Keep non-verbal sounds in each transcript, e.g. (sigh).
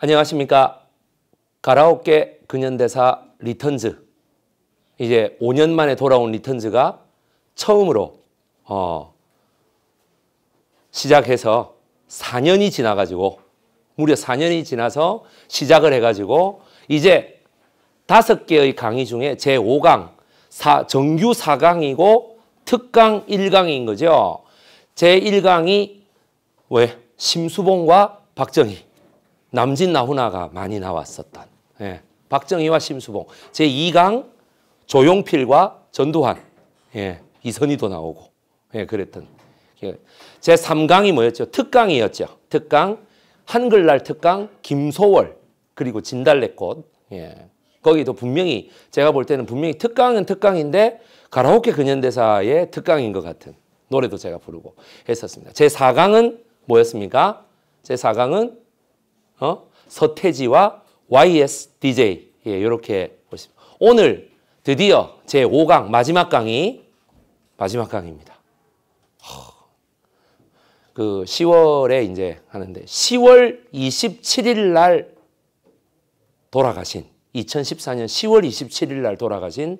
안녕하십니까. 가라오케 근현대사 리턴즈. 이제 5년 만에 돌아온 리턴즈가 처음으로 어 시작해서 4년이 지나가지고 무려 4년이 지나서 시작을 해가지고 이제 5개의 강의 중에 제5강 정규 4강이고 특강 1강인 거죠. 제1강이 왜? 심수봉과 박정희. 남진 나훈아가 많이 나왔었던 예. 박정희와 심수봉 제2강 조용필과 전두환 예. 이선희도 나오고 예. 그랬던 제3강이 뭐였죠? 특강이었죠. 특강 한글날 특강 김소월 그리고 진달래꽃 예. 거기도 분명히 제가 볼 때는 분명히 특강은 특강인데 가라오케 근현대사의 특강인 것 같은 노래도 제가 부르고 했었습니다. 제4강은 뭐였습니까? 제4강은 어? 서태지와 YSDJ 예, 이렇게 보십니 오늘 드디어 제 5강 마지막 강의 마지막 강의입니다. 그 10월에 이제 하는데 10월 27일 날 돌아가신 2014년 10월 27일 날 돌아가신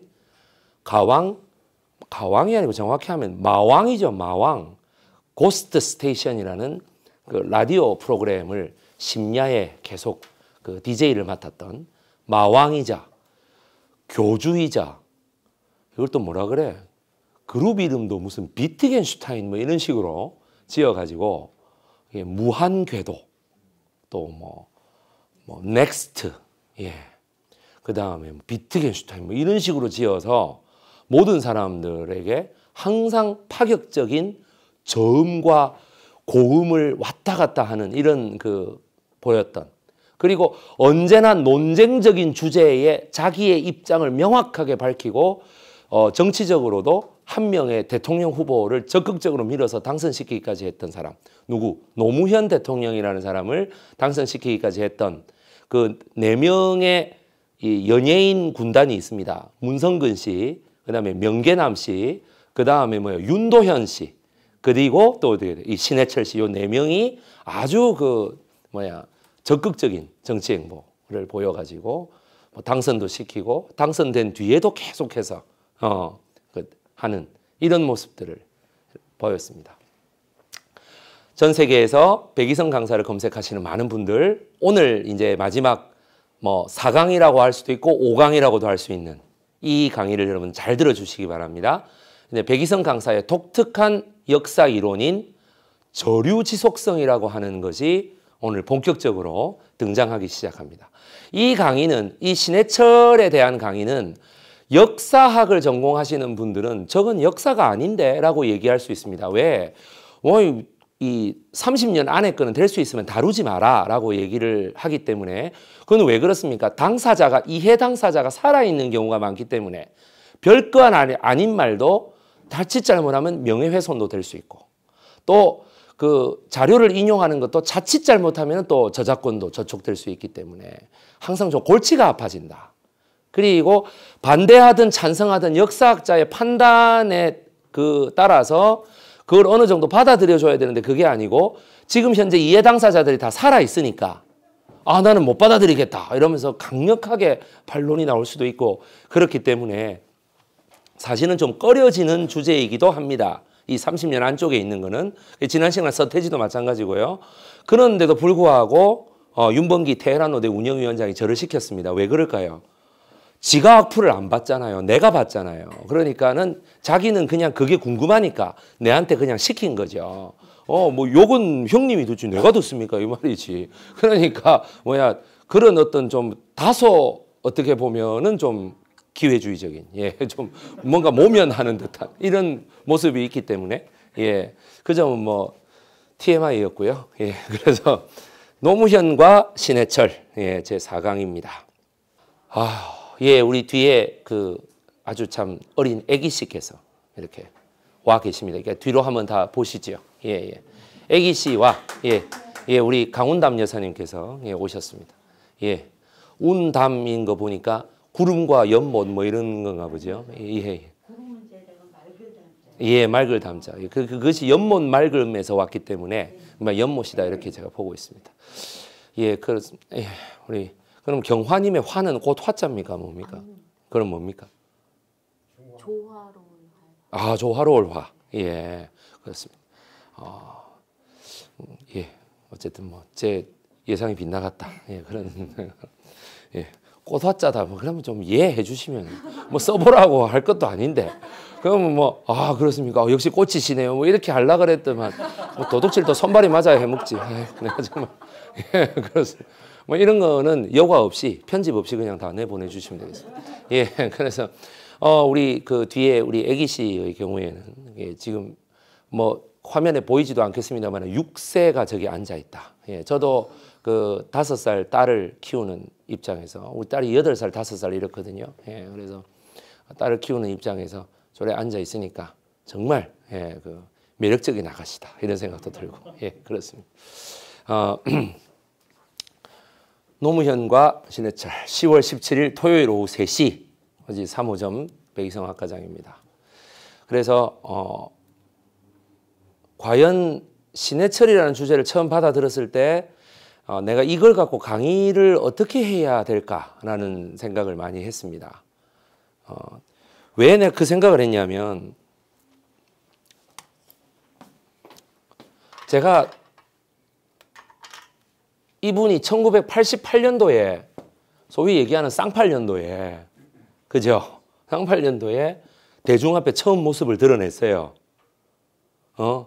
가왕 가왕이 아니고 정확히 하면 마왕이죠 마왕 고스트 스테이션이라는 그 라디오 프로그램을 심야에 계속 그 DJ를 맡았던 마왕이자 교주이자 이걸 또 뭐라 그래? 그룹 이름도 무슨 비트겐슈타인 뭐 이런 식으로 지어가지고 무한궤도 또 뭐 뭐 넥스트 예. 그 다음에 뭐 비트겐슈타인 뭐 이런 식으로 지어서 모든 사람들에게 항상 파격적인 저음과 고음을 왔다 갔다 하는 이런 그 보였던 그리고 언제나 논쟁적인 주제에 자기의 입장을 명확하게 밝히고 어, 정치적으로도 한 명의 대통령 후보를 적극적으로 밀어서 당선시키기까지 했던 사람 누구 노무현 대통령이라는 사람을 당선시키기까지 했던 그 네 명의 이 연예인 군단이 있습니다. 문성근 씨, 그다음에 명계남 씨, 그다음에 뭐 윤도현 씨, 그리고 또 어떻게 이 신해철 씨 요 네 명이 아주 그 뭐야 적극적인 정치 행보를 보여가지고 뭐 당선도 시키고 당선된 뒤에도 계속해서 어, 그, 하는 이런 모습들을 보였습니다. 전 세계에서 백이성 강사를 검색하시는 많은 분들 오늘 이제 마지막 뭐 4강이라고 할 수도 있고 5강이라고도 할 수 있는 이 강의를 여러분 잘 들어주시기 바랍니다. 근데 백이성 강사의 독특한 역사 이론인 저류 지속성이라고 하는 것이 오늘 본격적으로 등장하기 시작합니다. 이 강의는 이 신해철에 대한 강의는 역사학을 전공하시는 분들은 저건 역사가 아닌데 라고 얘기할 수 있습니다. 왜? 어이, 뭐 30년 안에 거는 될 수 있으면 다루지 마라 라고 얘기를 하기 때문에 그건 왜 그렇습니까? 당사자가, 이해 당사자가 살아있는 경우가 많기 때문에 별거 아닌 말도 자칫 잘못하면 명예훼손도 될 수 있고 또그 자료를 인용하는 것도 자칫 잘못하면 또 저작권도 저촉될 수 있기 때문에 항상 좀 골치가 아파진다. 그리고 반대하든 찬성하든 역사학자의 판단에 그 따라서 그걸 어느 정도 받아들여줘야 되는데 그게 아니고 지금 현재 이해 당사자들이 다 살아있으니까 아 나는 못 받아들이겠다 이러면서 강력하게 반론이 나올 수도 있고 그렇기 때문에 사실은 좀 꺼려지는 주제이기도 합니다. 이 30년 안쪽에 있는 거는 지난 시간에 서태지도 마찬가지고요. 그런데도 불구하고 어, 윤범기 테헤란노대 운영위원장이 저를 시켰습니다. 왜 그럴까요? 지가 악플을 안 받잖아요. 내가 받잖아요. 그러니까는 자기는 그냥 그게 궁금하니까 내한테 그냥 시킨 거죠. 어, 뭐 욕은 형님이 듣지 내가 듣습니까? 이 말이지. 그러니까 뭐야 그런 어떤 좀 다소 어떻게 보면은 좀 기회주의적인, 예, (laughs) 좀 뭔가 모면하는 듯한 이런 모습이 있기 때문에, 예, 그 점은 뭐 TMI였고요. 예, (laughs) 그래서 노무현과 신해철, 예, 제 4강입니다. 아, 예, 우리 뒤에 그 아주 참 어린 애기씨께서 이렇게 와 계십니다. 그러니까 뒤로 한번 다보시죠요 예, 예. 애기씨와, 예, 예, 우리 강운담 여사님께서 예, 오셨습니다. 예. 운담인 거 보니까 구름과 연못 뭐 이런 건가 보죠. 예. 예, 말글 담자. 그, 그것이 연못 말글에서 왔기 때문에 연못이다 이렇게 제가 보고 있습니다. 예, 그렇습니다. 예, 우리 그럼 경화님의 화는 곧 화자입니까 뭡니까? 그럼 뭡니까? 조화로울 화. 아, 조화로울 화. 예, 그렇습니다. 아, 음, 예, 어쨌든 뭐 제 예상이 빗나갔다. 예, 그런 (laughs) 예. 꽃화자다뭐 그러면 좀 이해해 주시면 뭐 써보라고 할 것도 아닌데 그러면 뭐 아 그렇습니까 어, 역시 꽃이시네요 뭐 이렇게 할라 그랬더만 뭐 도둑질도 손발이 맞아야 해먹지 내가 정말 예 그렇습니다 뭐 이런 거는 여과 없이 편집 없이 그냥 다 내보내 주시면 되겠습니다 예 그래서 어 우리 그 뒤에 우리 애기 씨의 경우에는 예, 지금 뭐 화면에 보이지도 않겠습니다만 6세가 저기 앉아 있다 예 저도 그 다섯 살 딸을 키우는 입장에서 우리 딸이 여덟 살 다섯 살 이렇거든요. 예, 그래서 딸을 키우는 입장에서 저래 앉아 있으니까 정말 예, 그 매력적인 아가씨다 이런 생각도 들고 예, 그렇습니다. 어, (clears throat) 노무현과 신해철 10월 17일 토요일 오후 3시 어제 3호점 백이성 학과장입니다. 그래서 어, 과연 신해철이라는 주제를 처음 받아들었을 때 어, 내가 이걸 갖고 강의를 어떻게 해야 될까라는 생각을 많이 했습니다. 어, 왜 내가 그 생각을 했냐면 제가 이분이 1988년도에 소위 얘기하는 쌍팔년도에 그죠? 쌍팔년도에 대중 앞에 처음 모습을 드러냈어요. 어?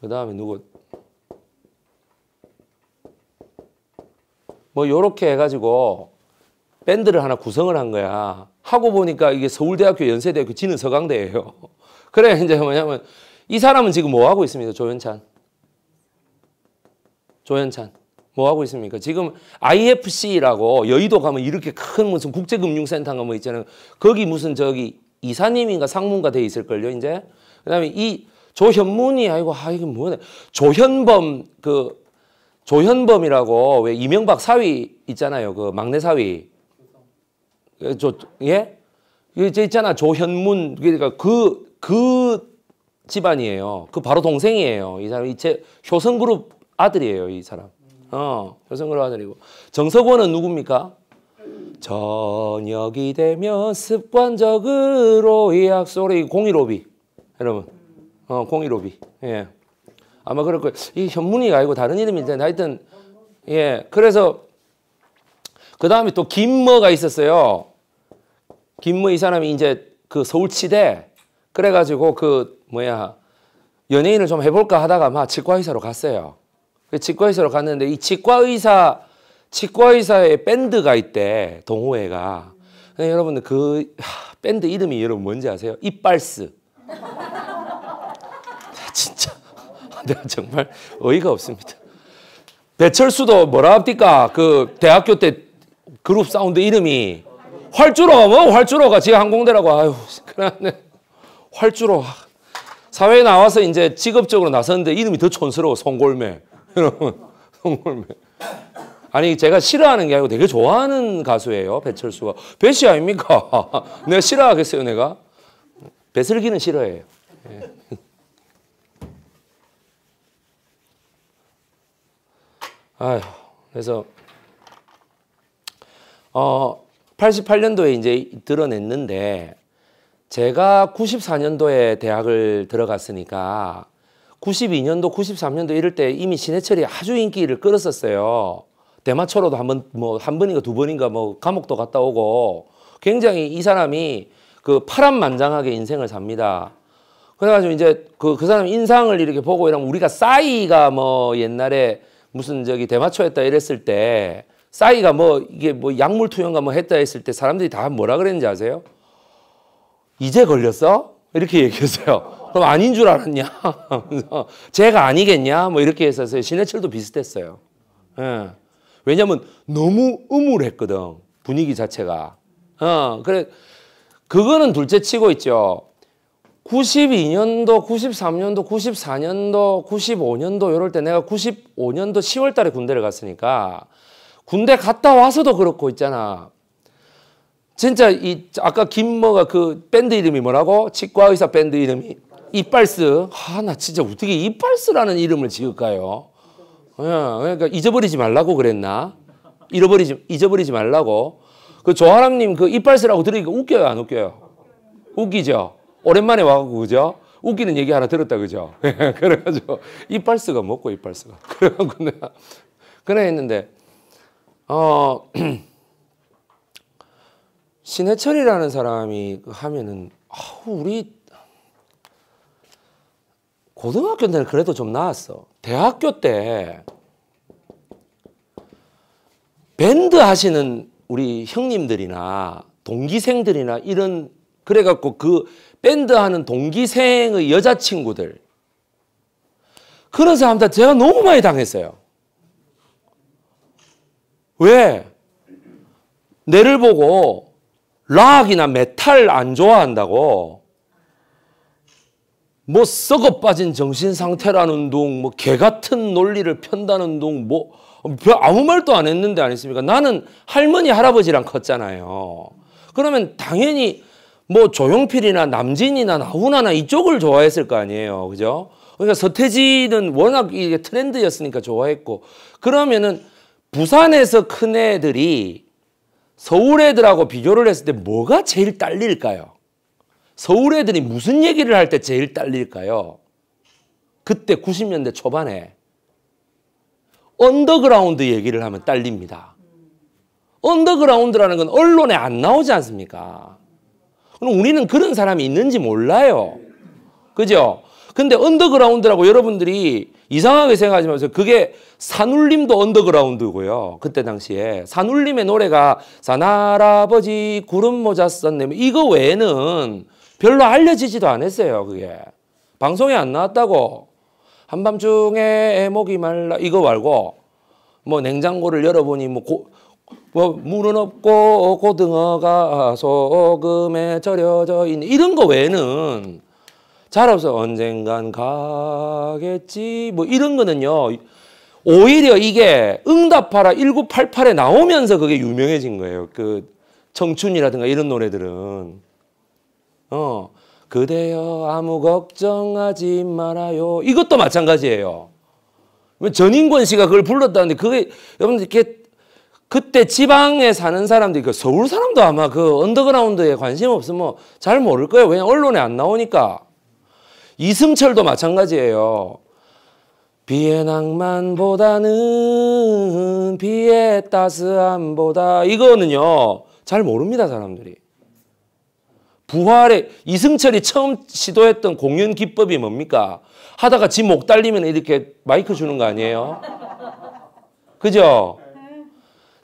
그 다음에 누구 뭐 요렇게 해가지고 밴드를 하나 구성을 한 거야. 하고 보니까 이게 서울대학교 연세대학교 지는 서강대예요. (laughs) 그래 이제 뭐냐면 이 사람은 지금 뭐 하고 있습니까? 조현찬. 조현찬. 뭐 하고 있습니까? 지금 IFC라고 여의도 가면 이렇게 큰 무슨 국제금융센터가 뭐 있잖아요. 거기 무슨 저기 이사님인가 상무가돼 있을걸요, 이제. 그다음에 이 조현문이 아니고 아 이게 뭐냐 조현범 그 조현범이라고 왜 이명박 사위 있잖아요 그 막내 사위 저예 그 그 이제 있잖아 조현문 그러니까 그그 그 집안이에요 그 바로 동생이에요 이 사람 이제 효성그룹 아들이에요 이 사람 어 효성그룹 아들이고 정석원은 누굽니까 저녁이 되면 습관적으로 이악 소리 공일오비 여러분 어, 공1 5비 예. 아마 그럴 거예요. 이 현문이가 아니고 다른 이름일 텐데 하여튼 예. 그래서 그 다음에 또 김머가 있었어요. 김머 이 사람이 이제 그 서울치대 그래가지고 그 뭐야 연예인을 좀 해볼까 하다가 막 치과의사로 갔어요. 그 치과의사로 갔는데 이 치과의사 치과의사의 밴드가 있대 동호회가. 여러분들 그 하, 밴드 이름이 여러분 뭔지 아세요? 이빨스. 내가 (laughs) 네, 정말 어이가 없습니다. 배철수도 뭐라 합니까? 그 대학교 때 그룹 사운드 이름이 활주로, 뭐 활주로가 제 항공대라고 아유 그러네 활주로 사회에 나와서 이제 직업적으로 나섰는데 이름이 더 촌스러워 송골매 (laughs) 여러분 송골매 아니 제가 싫어하는 게 아니고 되게 좋아하는 가수예요 배철수가 배씨 아닙니까 (laughs) 내가 싫어하겠어요 내가 배슬기는 싫어해요. 예. 아휴, 그래서 어 88년도에 이제 드러냈는데 제가 94년도에 대학을 들어갔으니까 92년도, 93년도 이럴 때 이미 신해철이 아주 인기를 끌었었어요. 대마초로도 한 번, 뭐, 한 번인가 두 번인가 뭐, 감옥도 갔다 오고 굉장히 이 사람이 그 파란만장하게 인생을 삽니다. 그래가지고 이제 그, 그 사람 인상을 이렇게 보고 이러 우리가 싸이가 뭐 옛날에 무슨 저기 대마초 했다 이랬을 때 싸이가 뭐 이게 뭐 약물 투여가뭐 했다 했을 때 사람들이 다 뭐라 그랬는지 아세요? 이제 걸렸어? 이렇게 (laughs) 얘기했어요. 그럼 아닌 줄 알았냐? 제가 아니겠냐? 뭐 이렇게 해서 신해철도 비슷했어요. 예. 왜냐면 너무 음울했거든. 분위기 자체가. 어, 그래. 그거는 둘째 치고 있죠. 92년도, 93년도, 94년도, 95년도 이럴 때 내가 95년도 10월 달에 군대를 갔으니까 군대 갔다 와서도 그렇고 있잖아. 진짜 이 아까 김모가 그 밴드 이름이 뭐라고? 치과 의사 밴드 이름이 이빨스. 아, 나 진짜 어떻게 이빨스라는 이름을 지을까요? 예, 그러니까 잊어버리지 말라고 그랬나? 잃어버리지 잊어버리지 말라고. 그 조아람님 그 이빨스라고 들으니까 웃겨요, 안 웃겨요? 웃기죠. 오랜만에 와갖고 그죠? 웃기는 얘기 하나 들었다 그죠? (laughs) 그래가지고 이빨스가 먹고 이빨스가 (laughs) 그래갖고 내가 그래 했는데 어 (clears throat) 신해철이라는 사람이 그 하면은 아우 우리 고등학교 때는 그래도 좀 나았어. 대학교 때 밴드 하시는 우리 형님들이나 동기생들이나 이런 그래갖고 그 밴드 하는 동기생의 여자친구들 그런 사람들 제가 너무 많이 당했어요. 왜? 내를 보고 락이나 메탈 안 좋아한다고 뭐 썩어 빠진 정신 상태라는 둥, 뭐개 같은 논리를 편다는 둥, 뭐 아무 말도 안 했는데 아니습니까? 나는 할머니 할아버지랑 컸잖아요. 그러면 당연히 뭐 조용필이나 남진이나 나훈아나 이쪽을 좋아했을 거 아니에요. 그죠? 그러니까 서태지는 워낙 이게 트렌드였으니까 좋아했고 그러면은 부산에서 큰 애들이 서울 애들하고 비교를 했을 때 뭐가 제일 딸릴까요? 서울 애들이 무슨 얘기를 할 때 제일 딸릴까요? 그때 90년대 초반에 언더그라운드 얘기를 하면 딸립니다. 언더그라운드라는 건 언론에 안 나오지 않습니까? 그럼 우리는 그런 사람이 있는지 몰라요. 그죠? 근데 언더그라운드라고 여러분들이 이상하게 생각하지 마세요. 그게 산울림도 언더그라운드고요. 그때 당시에. 산울림의 노래가 산할아버지 구름모자 썼네. 이거 외에는 별로 알려지지도 않았어요. 그게. 방송에 안 나왔다고. 한밤중에 애목이 말라. 이거 말고 뭐 냉장고를 열어보니 뭐 고, 뭐 물은 없고 고등어가 소금에 절여져 있는 이런 거 외에는 잘 없어 언젠간 가겠지 뭐 이런 거는요 오히려 이게 응답하라 1988에 나오면서 그게 유명해진 거예요 그 청춘이라든가 이런 노래들은 어 그대여 아무 걱정하지 말아요 이것도 마찬가지예요 전인권 씨가 그걸 불렀다는데 그게 여러분 들 이렇게 그때 지방에 사는 사람들이 그 서울 사람도 아마 그 언더그라운드에 관심 없으면 잘 모를 거예요. 왜냐 언론에 안 나오니까. 이승철도 마찬가지예요. 비엔 낭만보다는 비의 따스함보다 이거는요 잘 모릅니다 사람들이. 부활의 이승철이 처음 시도했던 공연 기법이 뭡니까? 하다가 지 목 달리면 이렇게 마이크 주는 거 아니에요? 그죠?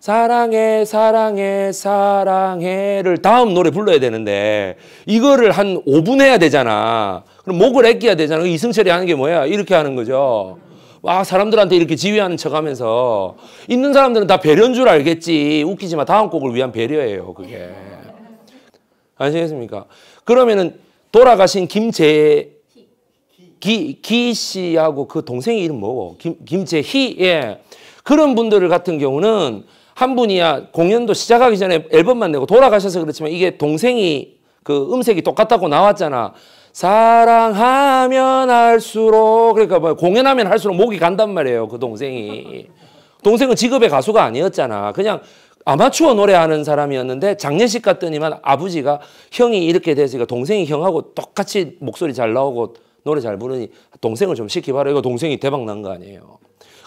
사랑해 사랑해 사랑해를 다음 노래 불러야 되는데 이거를 한 5분 해야 되잖아. 그럼 목을 아끼야 되잖아. 그 이승철이 하는 게 뭐야? 이렇게 하는 거죠. 와 아, 사람들한테 이렇게 지휘하는 척하면서 있는 사람들은 다 배려인 줄 알겠지 웃기지 만 다음 곡을 위한 배려예요 그게 아시겠습니까 그러면은 돌아가신 김재기 기 씨하고 그 동생 이름 뭐고 김 김재희 예 그런 분들 을 같은 경우는 한 분이야 공연도 시작하기 전에 앨범만 내고 돌아가셔서 그렇지만 이게 동생이 그 음색이 똑같다고 나왔잖아. 사랑하면 할수록 그러니까 뭐 공연하면 할수록 목이 간단 말이에요. 그 동생이. 동생은 직업의 가수가 아니었잖아. 그냥 아마추어 노래하는 사람이었는데 장례식 갔더니만 아버지가 형이 이렇게 됐으니까 동생이 형하고 똑같이 목소리 잘 나오고 노래 잘 부르니 동생을 좀 시키봐라. 이거 동생이 대박 난 거 아니에요.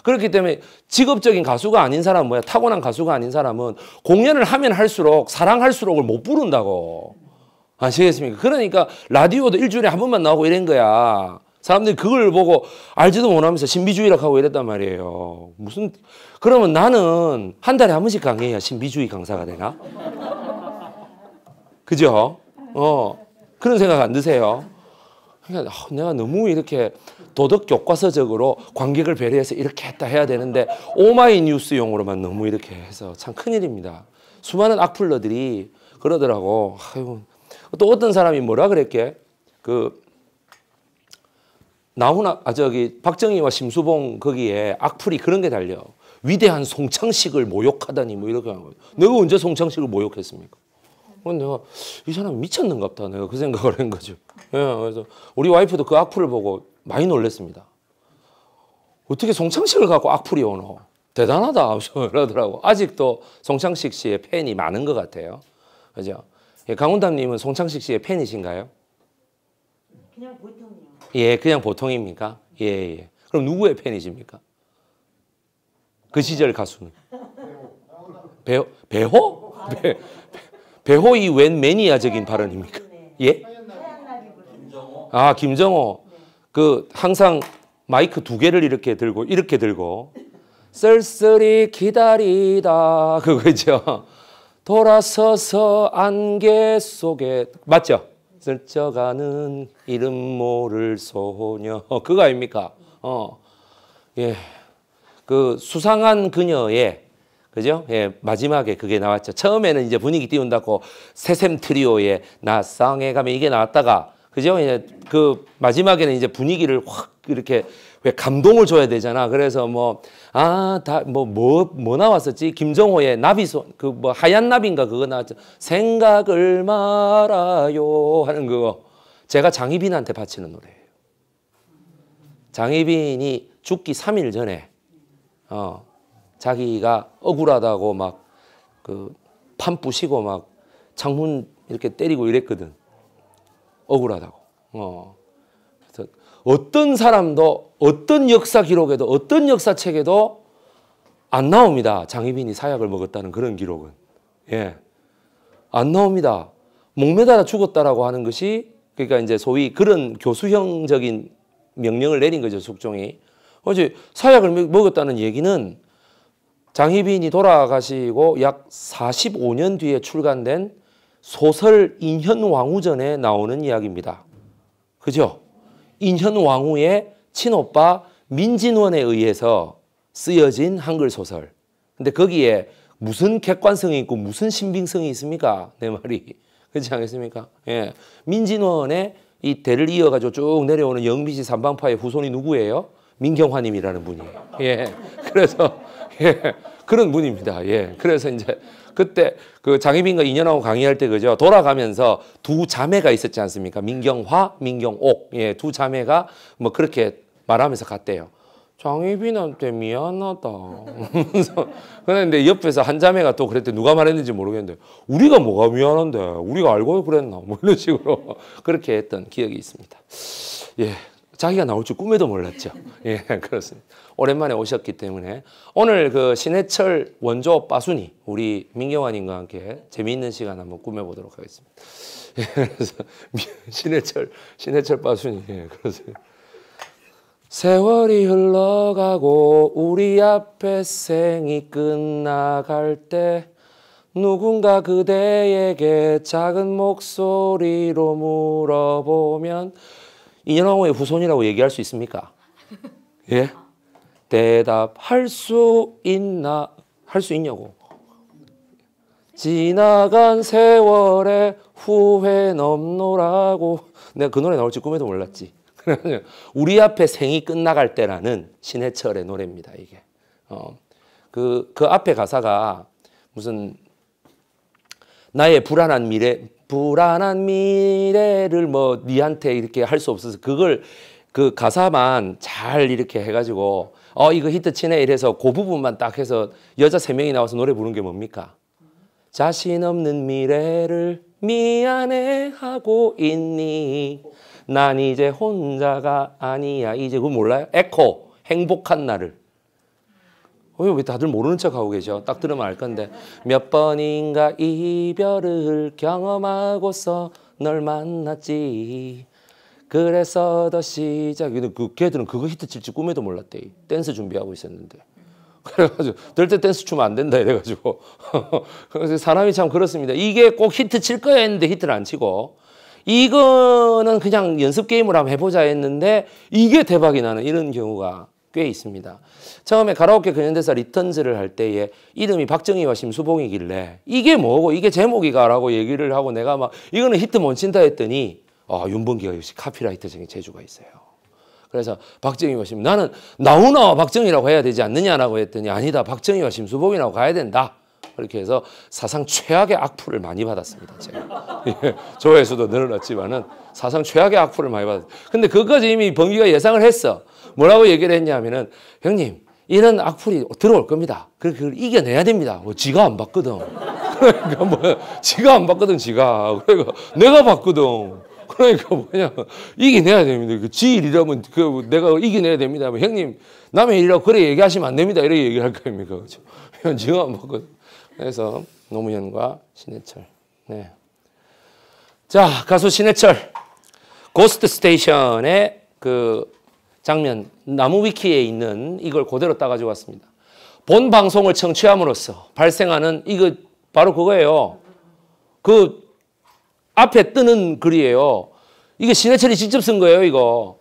그렇기 때문에 직업적인 가수가 아닌 사람은 뭐야? 타고난 가수가 아닌 사람은 공연을 하면 할수록 사랑할수록을 못 부른다고. 아시겠습니까? 그러니까 라디오도 일주일에 한 번만 나오고 이런 거야. 사람들이 그걸 보고 알지도 못하면서 신비주의라고 하고 이랬단 말이에요. 무슨 그러면 나는 한 달에 한 번씩 강의해야 신비주의 강사가 되나? 그죠? 어 그런 생각 안 드세요? 그러니까 아, 내가 너무 이렇게 도덕 교과서적으로 관객을 배려해서 이렇게 했다 해야 되는데 오마이뉴스용으로만 너무 이렇게 해서 참 큰일입니다. 수많은 악플러들이 그러더라고. 아유. 또 어떤 사람이 뭐라 그랬게? 그 나훈아 아 저기 박정희와 심수봉 거기에 악플이 그런 게 달려. 위대한 송창식을 모욕하다니 뭐 이렇게 한 거예요. 내가 언제 송창식을 모욕했습니까? 그건 내가 이 사람 미쳤는갑다 내가 그 생각을 한 거죠. 예, 그래서 우리 와이프도 그 악플을 보고 많이 놀랬습니다 어떻게 송창식을 갖고 악플이 오노? 대단하다. (laughs) 그러더라고. 아직도 송창식 씨의 팬이 많은 것 같아요. 그죠? 예, 강훈담님은 송창식 씨의 팬이신가요? 그냥 보통이요. 예, 그냥 보통입니까? 예, 예. 그럼 누구의 팬이십니까? 그 시절 가수는 배호 배호 배, 배호이 웬 매니아적인 발언입니까? 네. 예? 아 김정호 그 항상 마이크 두 개를 이렇게 들고 이렇게 들고 쓸쓸히 기다리다 (laughs) 그거죠. 돌아서서 안개 속에 맞죠? 슬쩍가는 이름 모를 소녀 (laughs) 그거 아닙니까? 어. 예. 그 수상한 그녀의 그죠? 예, 마지막에 그게 나왔죠. 처음에는 이제 분위기 띄운다고 새샘 트리오의 나상에 가면 이게 나왔다가 그죠? 이제 그 마지막에는 이제 분위기를 확 이렇게 왜 감동을 줘야 되잖아. 그래서 뭐, 아, 다, 뭐, 뭐, 뭐 나왔었지? 김정호의 나비손, 그뭐 하얀 나비인가 그거 나왔죠. 생각을 말아요 하는 그거. 제가 장희빈한테 바치는 노래예요. 장희빈이 죽기 3일 전에, 어, 자기가 억울하다고 막, 그, 판 부시고 막 창문 이렇게 때리고 이랬거든. 억울하다고. 어. 어떤 사람도 어떤 역사 기록에도 어떤 역사책에도 안 나옵니다. 장희빈이 사약을 먹었다는 그런 기록은. 예. 안 나옵니다. 목매달아 죽었다라고 하는 것이 그러니까 이제 소위 그런 교수형적인 명령을 내린 거죠. 숙종이. 어제 사약을 먹었다는 얘기는 장희빈이 돌아가시고 약 45년 뒤에 출간된 소설 인현왕후전에 나오는 이야기입니다. 그죠? 인현왕후의 친오빠 민진원에 의해서 쓰여진 한글 소설. 근데 거기에 무슨 객관성이 있고 무슨 신빙성이 있습니까? 내 말이. 그렇지 않겠습니까? 예. 민진원의 이 대를 이어가지고 쭉 내려오는 영미지 삼방파의 후손이 누구예요? 민경화님이라는 분이. 에요 예. 그래서, 예. 그런 분입니다. 예. 그래서 이제 그때 그 장희빈과 인연하고 강의할 때 그죠. 돌아가면서 두 자매가 있었지 않습니까? 민경화, 민경옥. 예, 두 자매가 뭐 그렇게 말하면서 갔대요. 장희빈한테 미안하다. 그런데 옆에서 한 자매가 또 그랬대. 누가 말했는지 모르겠는데 우리가 뭐가 미안한데 우리가 알고 그랬나? 뭐 이런 식으로 (laughs) 그렇게 했던 기억이 있습니다. 예, 자기가 나올 줄 꿈에도 몰랐죠. 예, 그렇습니다. 오랜만에 오셨기 때문에 오늘 그 신해철 원조 빠순이 우리 민경환님과 함께 재미있는 시간 한번 꾸며보도록 하겠습니다. (laughs) 신해철 신해철 빠순이 예, 그래서 세월이 흘러가고 우리 앞에 생이 끝나갈 때 누군가 그대에게 작은 목소리로 물어보면 이년왕후의 후손이라고 얘기할 수 있습니까? 예? 대답할 수 있나 할 수 있냐고 지나간 세월에 후회 넘노라고 내가 그 노래 나올지 꿈에도 몰랐지 (laughs) 우리 앞에 생이 끝나갈 때라는 신해철의 노래입니다 이게 어, 그, 그 앞에 가사가 무슨 나의 불안한 미래 불안한 미래를 뭐 니한테 이렇게 할 수 없어서 그걸 그 가사만 잘 이렇게 해가지고 어 이거 히트 치네 이래서 그 부분만 딱 해서 여자 세 명이 나와서 노래 부르는 게 뭡니까? 자신 없는 미래를 미안해 하고 있니? 난 이제 혼자가 아니야. 이제 그거 몰라요? 에코 행복한 나를. 어, 왜 다들 모르는 척 하고 계셔? 딱 들으면 알 건데 몇 번인가 이별을 경험하고서 널 만났지 그래서 더 시작. 근데 그 걔들은 그거 히트 칠지 꿈에도 몰랐대. 댄스 준비하고 있었는데. (laughs) 그래가지고 절대 댄스 추면 안 된다 이래가지고 (laughs) 그래서 사람이 참 그렇습니다. 이게 꼭 히트 칠 거야 했는데 히트를 안 치고 이거는 그냥 연습 게임을 한번 해보자 했는데 이게 대박이 나는 이런 경우가 꽤 있습니다. 처음에 가라오케 근현대사 리턴즈를 할 때에 이름이 박정희와 심수봉이길래 이게 뭐고 이게 제목이가라고 얘기를 하고 내가 막 이거는 히트 못 친다 했더니 어, 아, 윤봉기가 역시 카피라이터적인 재주가 있어요. 그래서 박정희와 심 나는 나훈아 박정희라고 해야 되지 않느냐라고 했더니 아니다 박정희와 심수복이라고 가야 된다. 그렇게 해서 사상 최악의 악플을 많이 받았습니다. 제가 (laughs) 예, 조회수도 늘어났지만은 사상 최악의 악플을 많이 받았. 근데 그것까지 이미 범기가 예상을 했어. 뭐라고 얘기를 했냐면은 형님 이런 악플이 들어올 겁니다. 그걸 이겨내야 됩니다. 뭐 지가 안 받거든. (laughs) 그러니까 뭐 지가 안 받거든 지가. 그러니 내가 봤거든 그러니까 뭐냐 이겨내야 됩니다. 그지 일이라면 그 내가 이겨내야 됩니다. 뭐 형님 남의 일이라고 그래 얘기하시면 안 됩니다. 이렇게 얘기할 거입니까 그렇죠? (laughs) 지금 안 먹고 그 그래서 노무현과 신해철. 네. 자 가수 신해철 고스트 스테이션의 그 장면 나무 위키에 있는 이걸 그대로 따가지고 왔습니다. 본 방송을 청취함으로써 발생하는 이거 바로 그거예요. 그 앞에 뜨는 글이에요. 이게 신해철이 직접 쓴 거예요, 이거.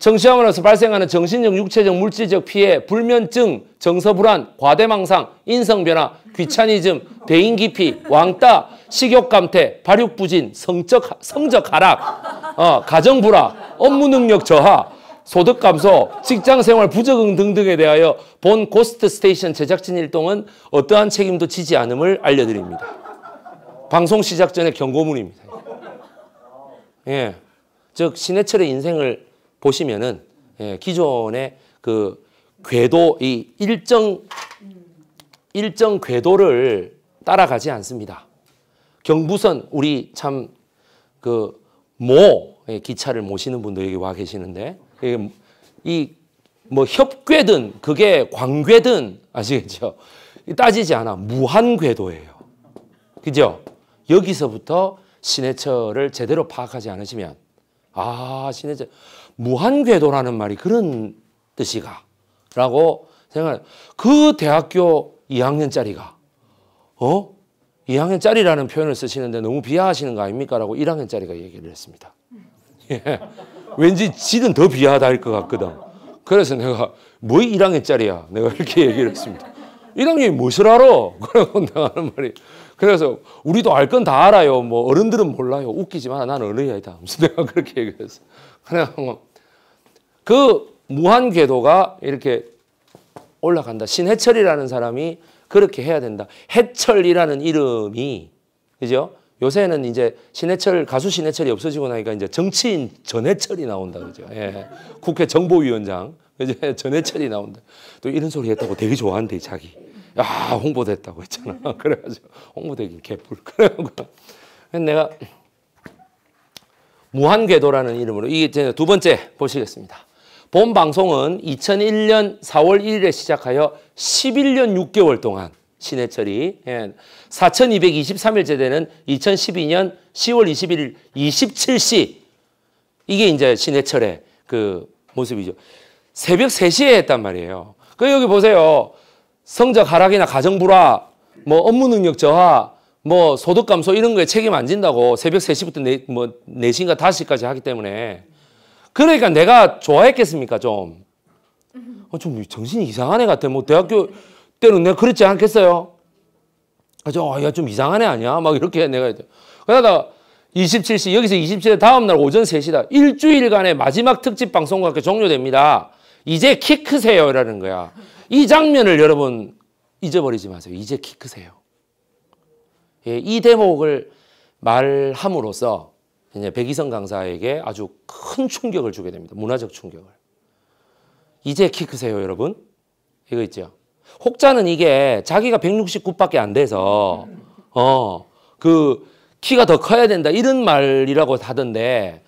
정시화문에서 발생하는 정신적, 육체적, 물질적 피해, 불면증, 정서불안, 과대망상, 인성변화, 귀차니즘, 대인기피, 왕따, 식욕감퇴, 발육부진, 성적, 성적 하락, 어, 가정불화, 업무능력 저하, 소득 감소, 직장생활 부적응 등등에 대하여 본 고스트 스테이션 제작진 일동은 어떠한 책임도 지지 않음을 알려드립니다. 방송 시작 전에 경고문입니다. 예. 즉 신해철의 인생을 보시면은 예, 기존의 그 궤도 이 일정 일정 궤도를 따라가지 않습니다. 경부선 우리 참그모 예, 기차를 모시는 분도 여기 와 계시는데 예, 이뭐 협궤든 그게 광궤든 아시겠죠? 따지지 않아 무한 궤도예요. 그죠? 여기서부터 신해철을 제대로 파악하지 않으시면 아 신해철 무한궤도라는 말이 그런 뜻이가 라고 생각을 그 대학교 2학년짜리가 어? 2학년짜리라는 표현을 쓰시는데 너무 비하하시는 거 아닙니까? 라고 1학년짜리가 얘기를 했습니다. 예. 왠지 지는 더 비하다 할 것 같거든. 그래서 내가 뭐 1학년짜리야? 내가 이렇게 얘기를 했습니다. 1학년이 무엇을 알아? (laughs) 그러고 나가는 말이 그래서 우리도 알 건 다 알아요. 뭐 어른들은 몰라요. 웃기지만 나는 어른이 다 무슨 (laughs) 내가 그렇게 얘기했어. 그냥 그 무한 궤도가 이렇게 올라간다. 신해철이라는 사람이 그렇게 해야 된다. 해철이라는 이름이 그죠? 요새는 이제 신해철 가수 신해철이 없어지고 나니까 이제 정치인 전해철이 나온다 그죠? 예. 국회 정보위원장 이제 (laughs) 전해철이 나온다. 또 이런 소리 했다고 되게 좋아한대 자기. 야 홍보됐다고 했잖아. (laughs) 그래가지고 홍보되긴 개뿔. (laughs) 그래가지고 내가 무한궤도라는 이름으로 이게 두 번째 보시겠습니다. 본 방송은 2001년 4월 1일에 시작하여 11년 6개월 동안 신해철이 4223일째 되는 2012년 10월 21일 27시 이게 이제 신해철의 그 모습이죠. 새벽 3시에 했단 말이에요. 그 여기 보세요. 성적 하락이나 가정 불화, 뭐 업무 능력 저하, 뭐 소득 감소 이런 거에 책임 안 진다고 새벽 세시부터 네, 뭐 4시인가 5시까지 하기 때문에 그러니까 내가 좋아했겠습니까 좀. 어, 좀 정신이 이상한 애 같아. 뭐 대학교 때는 내가 그렇지 않겠어요? 아래 아, 야, 좀 이상한 애 아니야? 막 이렇게 내가 그러다가 27시 여기서 27시 다음 날 오전 3시다. 일주일간의 마지막 특집 방송과 함께 종료됩니다. 이제 키 크세요라는 거야. 이 장면을 여러분 잊어버리지 마세요. 이제 키 크세요. 예, 이 대목을 말함으로써 백이성 강사에게 아주 큰 충격을 주게 됩니다. 문화적 충격을. 이제 키 크세요, 여러분. 이거 있죠. 혹자는 이게 자기가 169밖에 안 돼서 어, 그 키가 더 커야 된다 이런 말이라고 하던데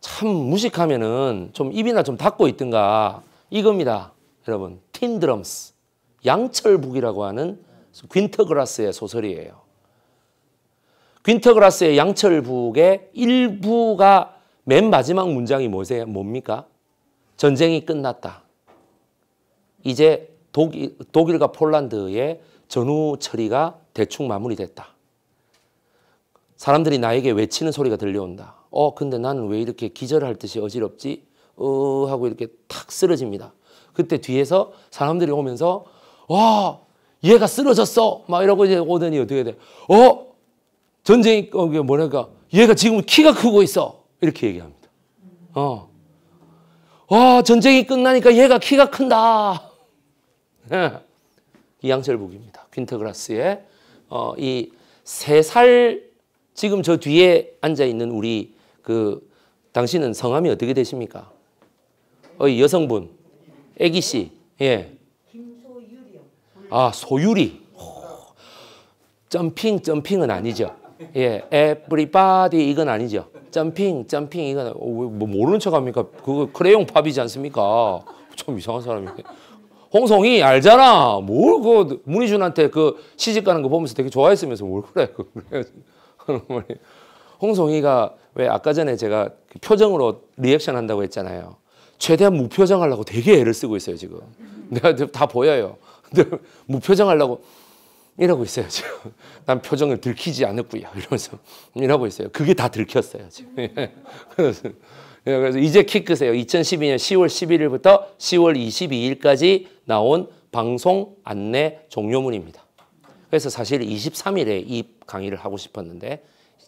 참 무식하면은 좀 입이나 좀 닫고 있든가 이겁니다. 여러분 틴드럼스 양철북이라고 하는 퀸터그라스의 소설이에요. 귄터그라스의 양철북의 일부가 맨 마지막 문장이 뭐세요? 뭡니까? 전쟁이 끝났다. 이제 독일, 독일과 폴란드의 전후 처리가 대충 마무리됐다. 사람들이 나에게 외치는 소리가 들려온다. 어, 근데 나는 왜 이렇게 기절할 듯이 어지럽지? 어, 하고 이렇게 탁 쓰러집니다. 그때 뒤에서 사람들이 오면서 와 얘가 쓰러졌어 막 이러고 이제 오더니 어떻게 돼? 어 전쟁이 어, 뭐랄까 얘가 지금 키가 크고 있어 이렇게 얘기합니다. 어. 와 전쟁이 끝나니까 얘가 키가 큰다. 예. 이 양철북입니다. 퀸터그라스의 어, 이 세 살 지금 저 뒤에 앉아 있는 우리 그 당신은 성함이 어떻게 되십니까? 어, 여성분 애기 씨. 예. 김소유리요. 아, 소유리. 오. 점핑, 점핑은 아니죠. 예, everybody 이건 아니죠. 점핑, 점핑 이건 어, 뭐 모르는 척합니까? 그거 크레용 팝이지 않습니까? 참 이상한 사람이. 홍성이 알잖아. 뭘그 문희준한테 그 시집 가는 거 보면서 되게 좋아했으면서 뭘 그래. 홍성이가 왜 아까 전에 제가 그 표정으로 리액션 한다고 했잖아요. 최대한 무표정하려고 되게 애를 쓰고 있어요, 지금. 내가 다 보여요. 근데 (laughs) 무표정하려고 이러고 있어요, 지금. 난 표정을 들키지 않았고요. 이러면서 이러고 있어요. 그게 다 들켰어요, 지금. (laughs) 예, 그래서, 이제 키크세요 2012년 10월 11일부터 10월 22일까지 나온 방송 안내 종료문입니다. 그래서 사실 23일에 이 강의를 하고 싶었는데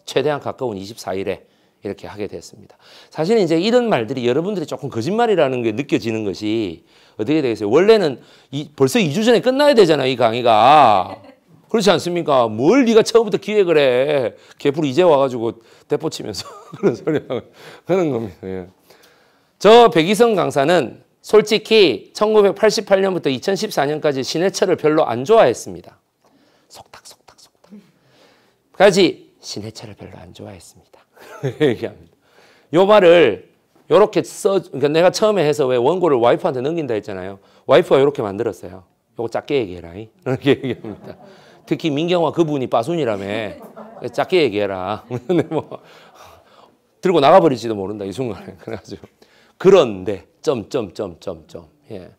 최대한 가까운 24일에 이렇게 하게 됐습니다. 사실 이제 이런 말들이 여러분들이 조금 거짓말이라는 게 느껴지는 것이 어떻게 되겠어요? 원래는 이, 벌써 2주 전에 끝나야 되잖아요, 이 강의가. 그렇지 않습니까? 뭘 네가 처음부터 기획을 해. 개풀 이제 와가지고 대포 치면서 (laughs) 그런 소리 하는 겁니다. 예. 저 백이성 강사는 솔직히 1988년부터 2014년까지 신해철을 별로 안 좋아했습니다. 속닥속닥속닥. 까지 신해철을 별로 안 좋아했습니다. (laughs) 얘기합니다. 요 말을 이렇게 써, 그러니까 내가 처음에 해서 왜 원고를 와이프한테 넘긴다 했잖아요. 와이프가 이렇게 만들었어요. 요거 작게 얘기해라. 이렇게 (laughs) 얘기합니다. 특히 민경화 그분이 빠순이라며 작게 얘기해라. (laughs) 근데 뭐 들고 나가버릴지도 모른다 이 순간에 그래가지고 그런데 점점점점점 예.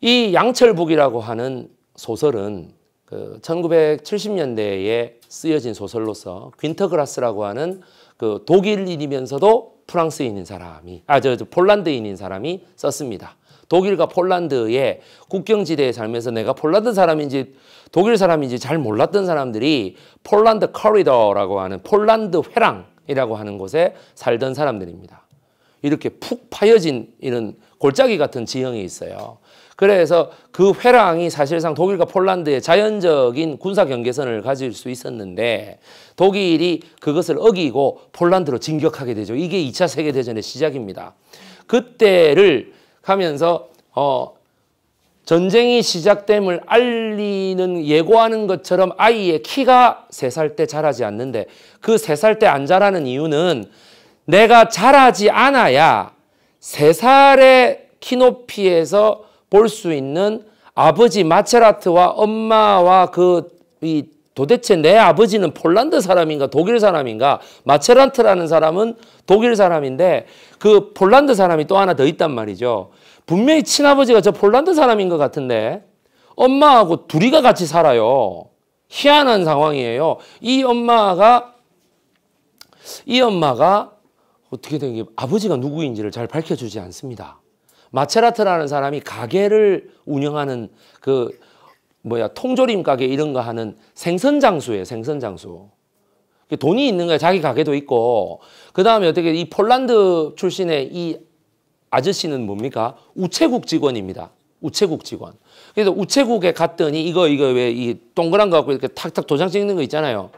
이 양철북이라고 하는 소설은 그 1970년대에 쓰여진 소설로서 귄터그라스라고 하는 그 독일인이면서도 프랑스인인 사람이 아저 저, 폴란드인인 사람이 썼습니다. 독일과 폴란드의 국경지대에 살면서 내가 폴란드 사람인지 독일 사람인지 잘 몰랐던 사람들이 폴란드 커리더라고 하는 폴란드 회랑이라고 하는 곳에 살던 사람들입니다. 이렇게 푹 파여진 이런 골짜기 같은 지형이 있어요. 그래서 그 회랑이 사실상 독일과 폴란드의 자연적인 군사 경계선을 가질 수 있었는데 독일이 그것을 어기고 폴란드로 진격하게 되죠. 이게 2차 세계대전의 시작입니다. 그때를 하면서 어 전쟁이 시작됨을 알리는 예고하는 것처럼 아이의 키가 세 살 때 자라지 않는데 그 세 살 때 안 자라는 이유는 내가 자라지 않아야 세살의 키높이에서 볼수 있는 아버지 마체라트와 엄마와 그 이 도대체 내 아버지는 폴란드 사람인가 독일 사람인가 마체란트라는 사람은 독일 사람인데 그 폴란드 사람이 또 하나 더 있단 말이죠. 분명히 친아버지가 저 폴란드 사람인 것 같은데 엄마하고 둘이가 같이 살아요. 희한한 상황이에요. 이 엄마가 이 엄마가 어떻게 된 게 아버지가 누구인지를 잘 밝혀주지 않습니다. 마체라트라는 사람이 가게를 운영하는 그 뭐야 통조림 가게 이런 거 하는 생선 장수예요. 생선 장수. 돈이 있는 거야. 자기 가게도 있고. 그 다음에 어떻게 이 폴란드 출신의 이 아저씨는 뭡니까? 우체국 직원입니다. 우체국 직원. 그래서 우체국에 갔더니 이거 이거 왜 이 동그란 거 갖고 이렇게 탁탁 도장 찍는 거 있잖아요.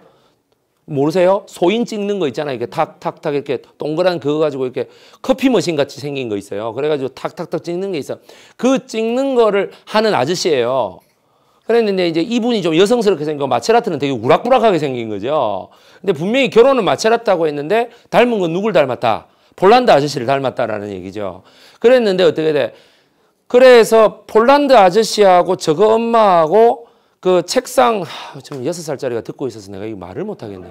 모르세요? 소인 찍는 거 있잖아요. 이렇게 탁탁탁 이렇게 동그란 그거 가지고 이렇게 커피 머신 같이 생긴 거 있어요. 그래가지고 탁탁탁 찍는 게있어그 찍는 거를 하는 아저씨예요. 그랬는데 이제 이분이 좀 여성스럽게 생긴 마체라트는 되게 우락부락하게 생긴 거죠. 근데 분명히 결혼은 마체라트하고 했는데 닮은 건 누굴 닮았다? 폴란드 아저씨를 닮았다라는 얘기죠. 그랬는데 어떻게 돼? 그래서 폴란드 아저씨하고 저거 엄마하고 그 책상 지금 여섯 살짜리가 듣고 있어서 내가 이 말을 못 하겠네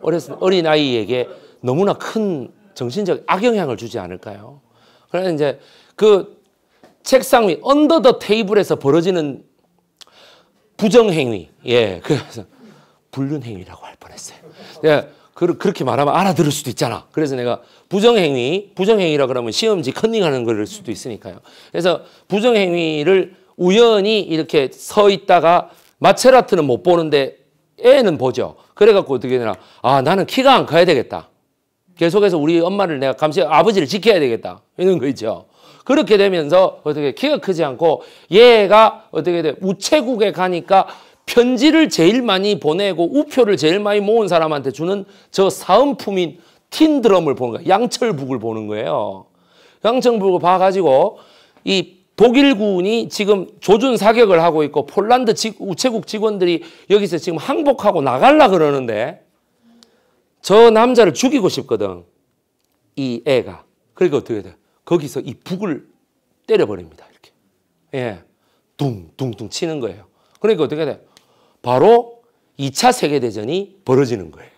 어렸을 어린 아이에게 너무나 큰 정신적 악영향을 주지 않을까요? 그래서 이제 그 책상 위 언더 더 테이블에서 벌어지는 부정행위, 예, 그래서 불륜행위라고 할 뻔했어요. 예, 그, 그렇게 말하면 알아들을 수도 있잖아. 그래서 내가 부정행위, 부정행위라 그러면 시험지 컨닝하는 걸 수도 있으니까요. 그래서 부정행위를 우연히 이렇게 서 있다가 마체라트는 못 보는데 애는 보죠. 그래갖고 어떻게 되나. 아, 나는 키가 안 커야 되겠다. 계속해서 우리 엄마를 내가 감시, 아버지를 지켜야 되겠다. 이런 거 있죠. 그렇게 되면서 어떻게 키가 크지 않고 얘가 어떻게 돼. 우체국에 가니까 편지를 제일 많이 보내고 우표를 제일 많이 모은 사람한테 주는 저 사은품인 틴드럼을 보는 거예요. 양철북을 보는 거예요. 양철북을 봐가지고 이 독일군이 지금 조준 사격을 하고 있고 폴란드 우체국 직원들이 여기서 지금 항복하고 나갈라 그러는데 저 남자를 죽이고 싶거든. 이 애가. 그러니까 어떻게 돼? 거기서 이 북을 때려버립니다. 이렇게. 예. 둥둥둥 치는 거예요. 그러니까 어떻게 돼? 바로 2차 세계대전이 벌어지는 거예요.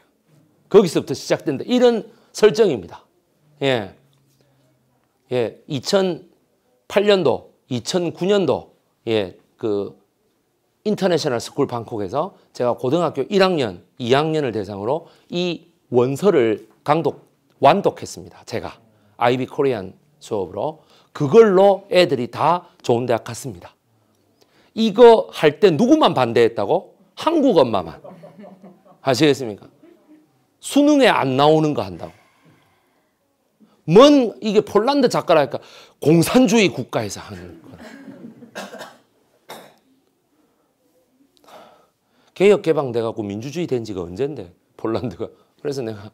거기서부터 시작된다. 이런 설정입니다. 예. 예. 2008년도 2009년도 예 그 인터내셔널 스쿨 방콕에서 제가 고등학교 1학년, 2학년을 대상으로 이 원서를 강독 완독했습니다. 제가 아이비 코리안 수업으로 그걸로 애들이 다 좋은 대학 갔습니다. 이거 할 때 누구만 반대했다고? 한국 엄마만. 아시겠습니까? 수능에 안 나오는 거 한다고. 먼 이게 폴란드 작가라니까 공산주의 국가에서 하는 거라. 개혁 개방돼 갖고 민주주의 된 지가 언젠데 폴란드가 그래서 내가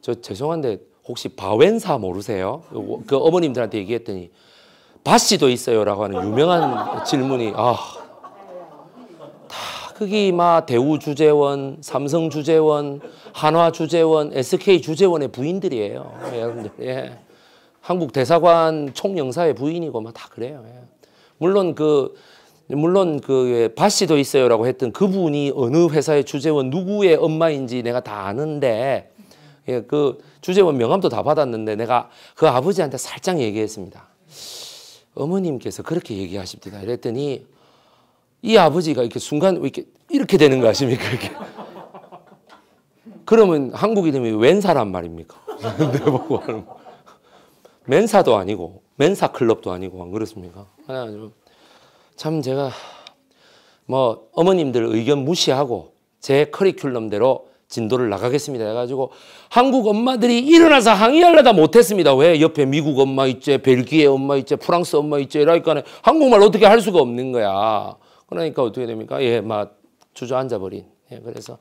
저 죄송한데 혹시 바웬사 모르세요? 그 어머님들한테 얘기했더니 바씨도 있어요라고 하는 유명한 질문이 아 흑이마 대우주재원, 삼성주재원, 한화주재원, SK주재원의 부인들이에요. 여러분들. 예, 예. 한국 대사관 총영사의 부인이고 막다 뭐 그래요. 예. 물론 그 물론 그바 씨도 있어요라고 했던 그분이 어느 회사의 주재원 누구의 엄마인지 내가 다 아는데 예, 그 주재원 명함도 다 받았는데 내가 그 아버지한테 살짝 얘기했습니다. 어머님께서 그렇게 얘기하십니다. 이랬더니 이 아버지가 이렇게 순간 이렇게 이렇게 되는 거 아십니까? 이렇게. 그러면 한국 이름이 웬 사람 말입니까? 내보고 하면. 멘사도 아니고 멘사 클럽도 아니고 안 그렇습니까? 참 제가 뭐 어머님들 의견 무시하고 제 커리큘럼대로 진도를 나가겠습니다 해가지고 한국 엄마들이 일어나서 항의하려다 못했습니다. 왜 옆에 미국 엄마 있지, 벨기에 엄마 있지, 프랑스 엄마 있지 이러니까 한국말 어떻게 할 수가 없는 거야. 그러니까 어떻게 됩니까? 예, 막 주저앉아 버린. 예, 그래서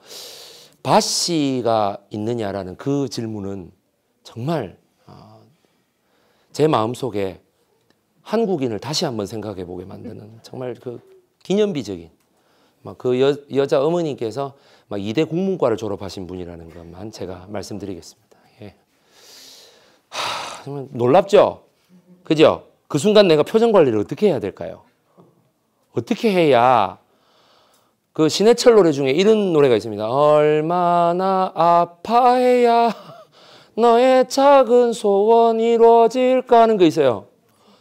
바 씨가 있느냐라는 그 질문은 정말 아, 제 마음속에 한국인을 다시 한번 생각해 보게 만드는 (laughs) 정말 그 기념비적인 그 여, 여자 어머니께서 막 2대 국문과를 졸업하신 분이라는 것만 제가 말씀드리겠습니다. 예. 하, 정말 놀랍죠? 그죠? 그 순간 내가 표정 관리를 어떻게 해야 될까요? 어떻게 해야 그 신해철 노래 중에 이런 노래가 있습니다. 얼마나 아파해야 너의 작은 소원 이루어질까 하는 거 있어요.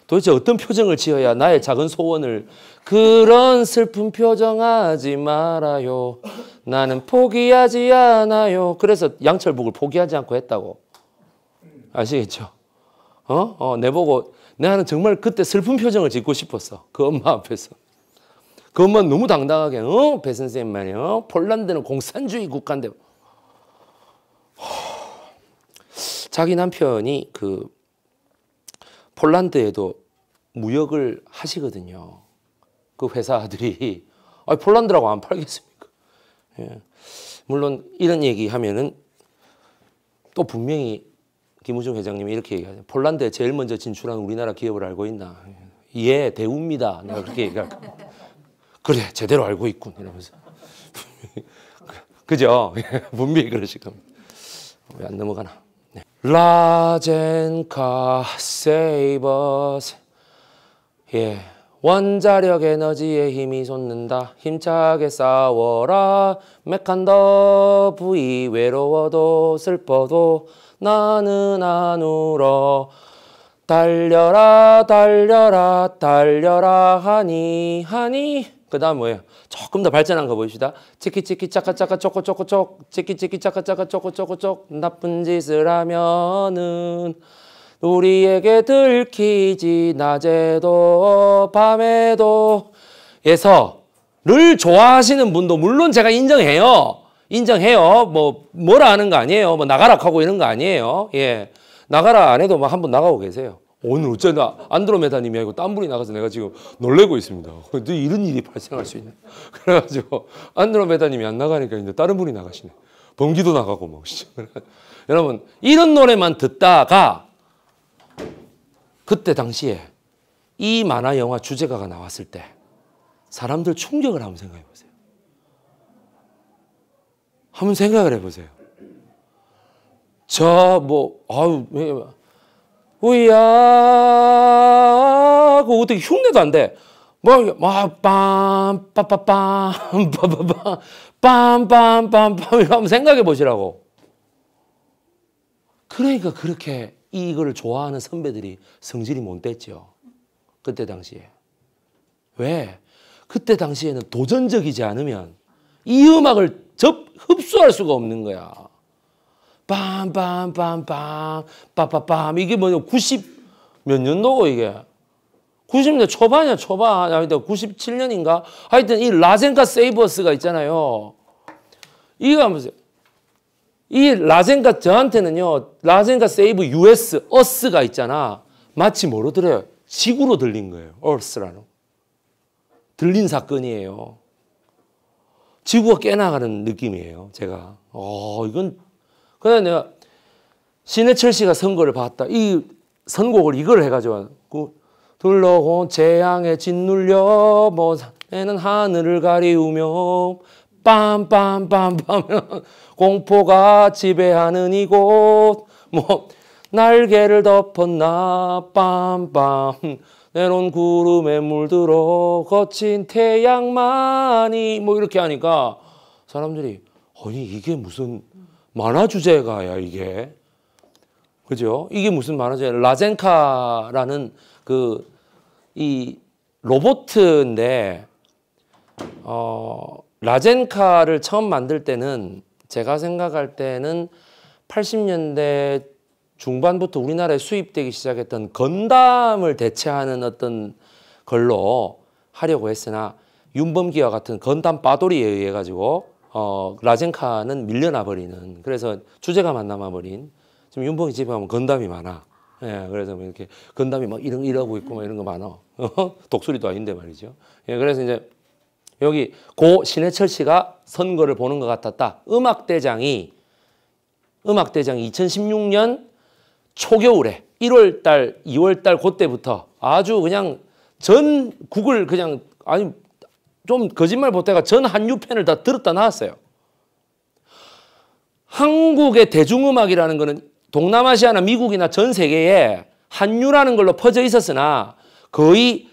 도대체 어떤 표정을 지어야 나의 작은 소원을 그런 슬픈 표정 하지 말아요. 나는 포기하지 않아요. 그래서 양철북을 포기하지 않고 했다고. 아시겠죠? 어? 어, 내보고 나는 정말 그때 슬픈 표정을 짓고 싶었어. 그 엄마 앞에서. 그것만 너무 당당하게 어? 배 선생님 말이요. 폴란드는 공산주의 국가인데 자기 남편이 그 폴란드에도 무역을 하시거든요. 그 회사 아들이 (laughs) 아 폴란드라고 안 팔겠습니까? 예. 물론 이런 얘기 하면은 또 분명히 김우중 회장님이 이렇게 얘기하죠. 폴란드에 제일 먼저 진출한 우리나라 기업을 알고 있나? 예, 대우입니다. 내가 그렇게 얘기할 거예요. 그래 제대로 알고 있군 이러면서 (laughs) 그죠? (laughs) 분명히 그러실 겁니다. 어, 왜안 넘어가나? 네. 라젠카 세이버스 예 원자력 에너지에 힘이 솟는다 힘차게 싸워라 메칸더 부이 외로워도 슬퍼도 나는 안 울어 달려라 달려라 달려라 하니 하니 그 다음 뭐예요? 조금 더 발전한 거보입시다 치키치키 차카차카 초코초코촉 치키치키 차카차카 초코초코촉 나쁜 짓을 하면은 우리에게 들키지 낮에도 밤에도 에서 를 좋아하시는 분도 물론 제가 인정해요. 인정해요. 뭐 뭐라 하는 거 아니에요. 뭐 나가라 하고 이런 거 아니에요. 예. 나가라 안 해도 막한번 뭐 나가고 계세요. 오늘 어쩌나 안드로메다님이 아니고 딴 분이 나가서 내가 지금 놀래고 있습니다. 근데 이런 일이 발생할 수 있네. 그래가지고 안드로메다님이 안 나가니까 이제 다른 분이 나가시네. 번기도 나가고 뭐. (laughs) 여러분 이런 노래만 듣다가 그때 당시에 이 만화 영화 주제가가 나왔을 때 사람들 충격을 한번 생각해 보세요. 한번 생각을 해보세요. 저 뭐 아유 우야 그 어떻게 흉내도 안 돼. 뭐막빰 빠빠빰 빠빠빰 빰빰빰빰 한 생각해 보시라고. 그러니까 그렇게 이걸 좋아하는 선배들이 성질이 못됐죠. 그때 당시에. 왜? 그때 당시에는 도전적이지 않으면 이 음악을 접, 흡수할 수가 없는 거야. 빰빰빰빰 빠빠빰 이게 뭐냐 90 몇 년도고 이게 90년대 초반이야 초반 아니튼 97년인가 하여튼 이 라젠카 세이버스가 있잖아요 이거 보세요 이 라젠카 저한테는요 라젠카 세이브 US 어스가 있잖아 마치 뭐로 들어요 지구로 들린 거예요 어스라는 들린 사건이에요 지구가 깨나가는 느낌이에요 제가 어 이건 그래 내가 신해철 씨가 선거를 봤다. 이 선곡을 이걸 해가지고 둘러온 재앙에 짓눌려 뭐 애는 하늘을 가리우며 빰빰빰빰 (laughs) 공포가 지배하는 이곳 뭐 날개를 덮었나 빰빰 내놓 구름에 물들어 거친 태양만이 뭐 이렇게 하니까 사람들이 아니 이게 무슨 만화 주제가야 이게. 그죠? 이게 무슨 만화제? 라젠카라는 그 이 로봇인데 어 라젠카를 처음 만들 때는 제가 생각할 때는 80년대 중반부터 우리나라에 수입되기 시작했던 건담을 대체하는 어떤 걸로 하려고 했으나 윤범기와 같은 건담 빠돌이에 의해 가지고 어, 라젠카는 밀려나 버리는 그래서 주제가 만남아 버린 지금 윤봉이 집에 가면 건담이 많아. 예, 그래서 뭐 이렇게 건담이 막 이런 이러고 있고 막 이런 거 많아. 어? (laughs) 독수리도 아닌데 말이죠. 예, 그래서 이제 여기 고 신해철 씨가 선거를 보는 것 같았다. 음악 대장이 음악 대장이 2016년 초겨울에 1월 달, 2월 달 그때부터 아주 그냥 전국을 그냥 아니 좀 거짓말 보태가 전 한류 팬을 다 들었다 나왔어요. 한국의 대중음악이라는 것은 동남아시아나 미국이나 전 세계에 한류라는 걸로 퍼져 있었으나 거의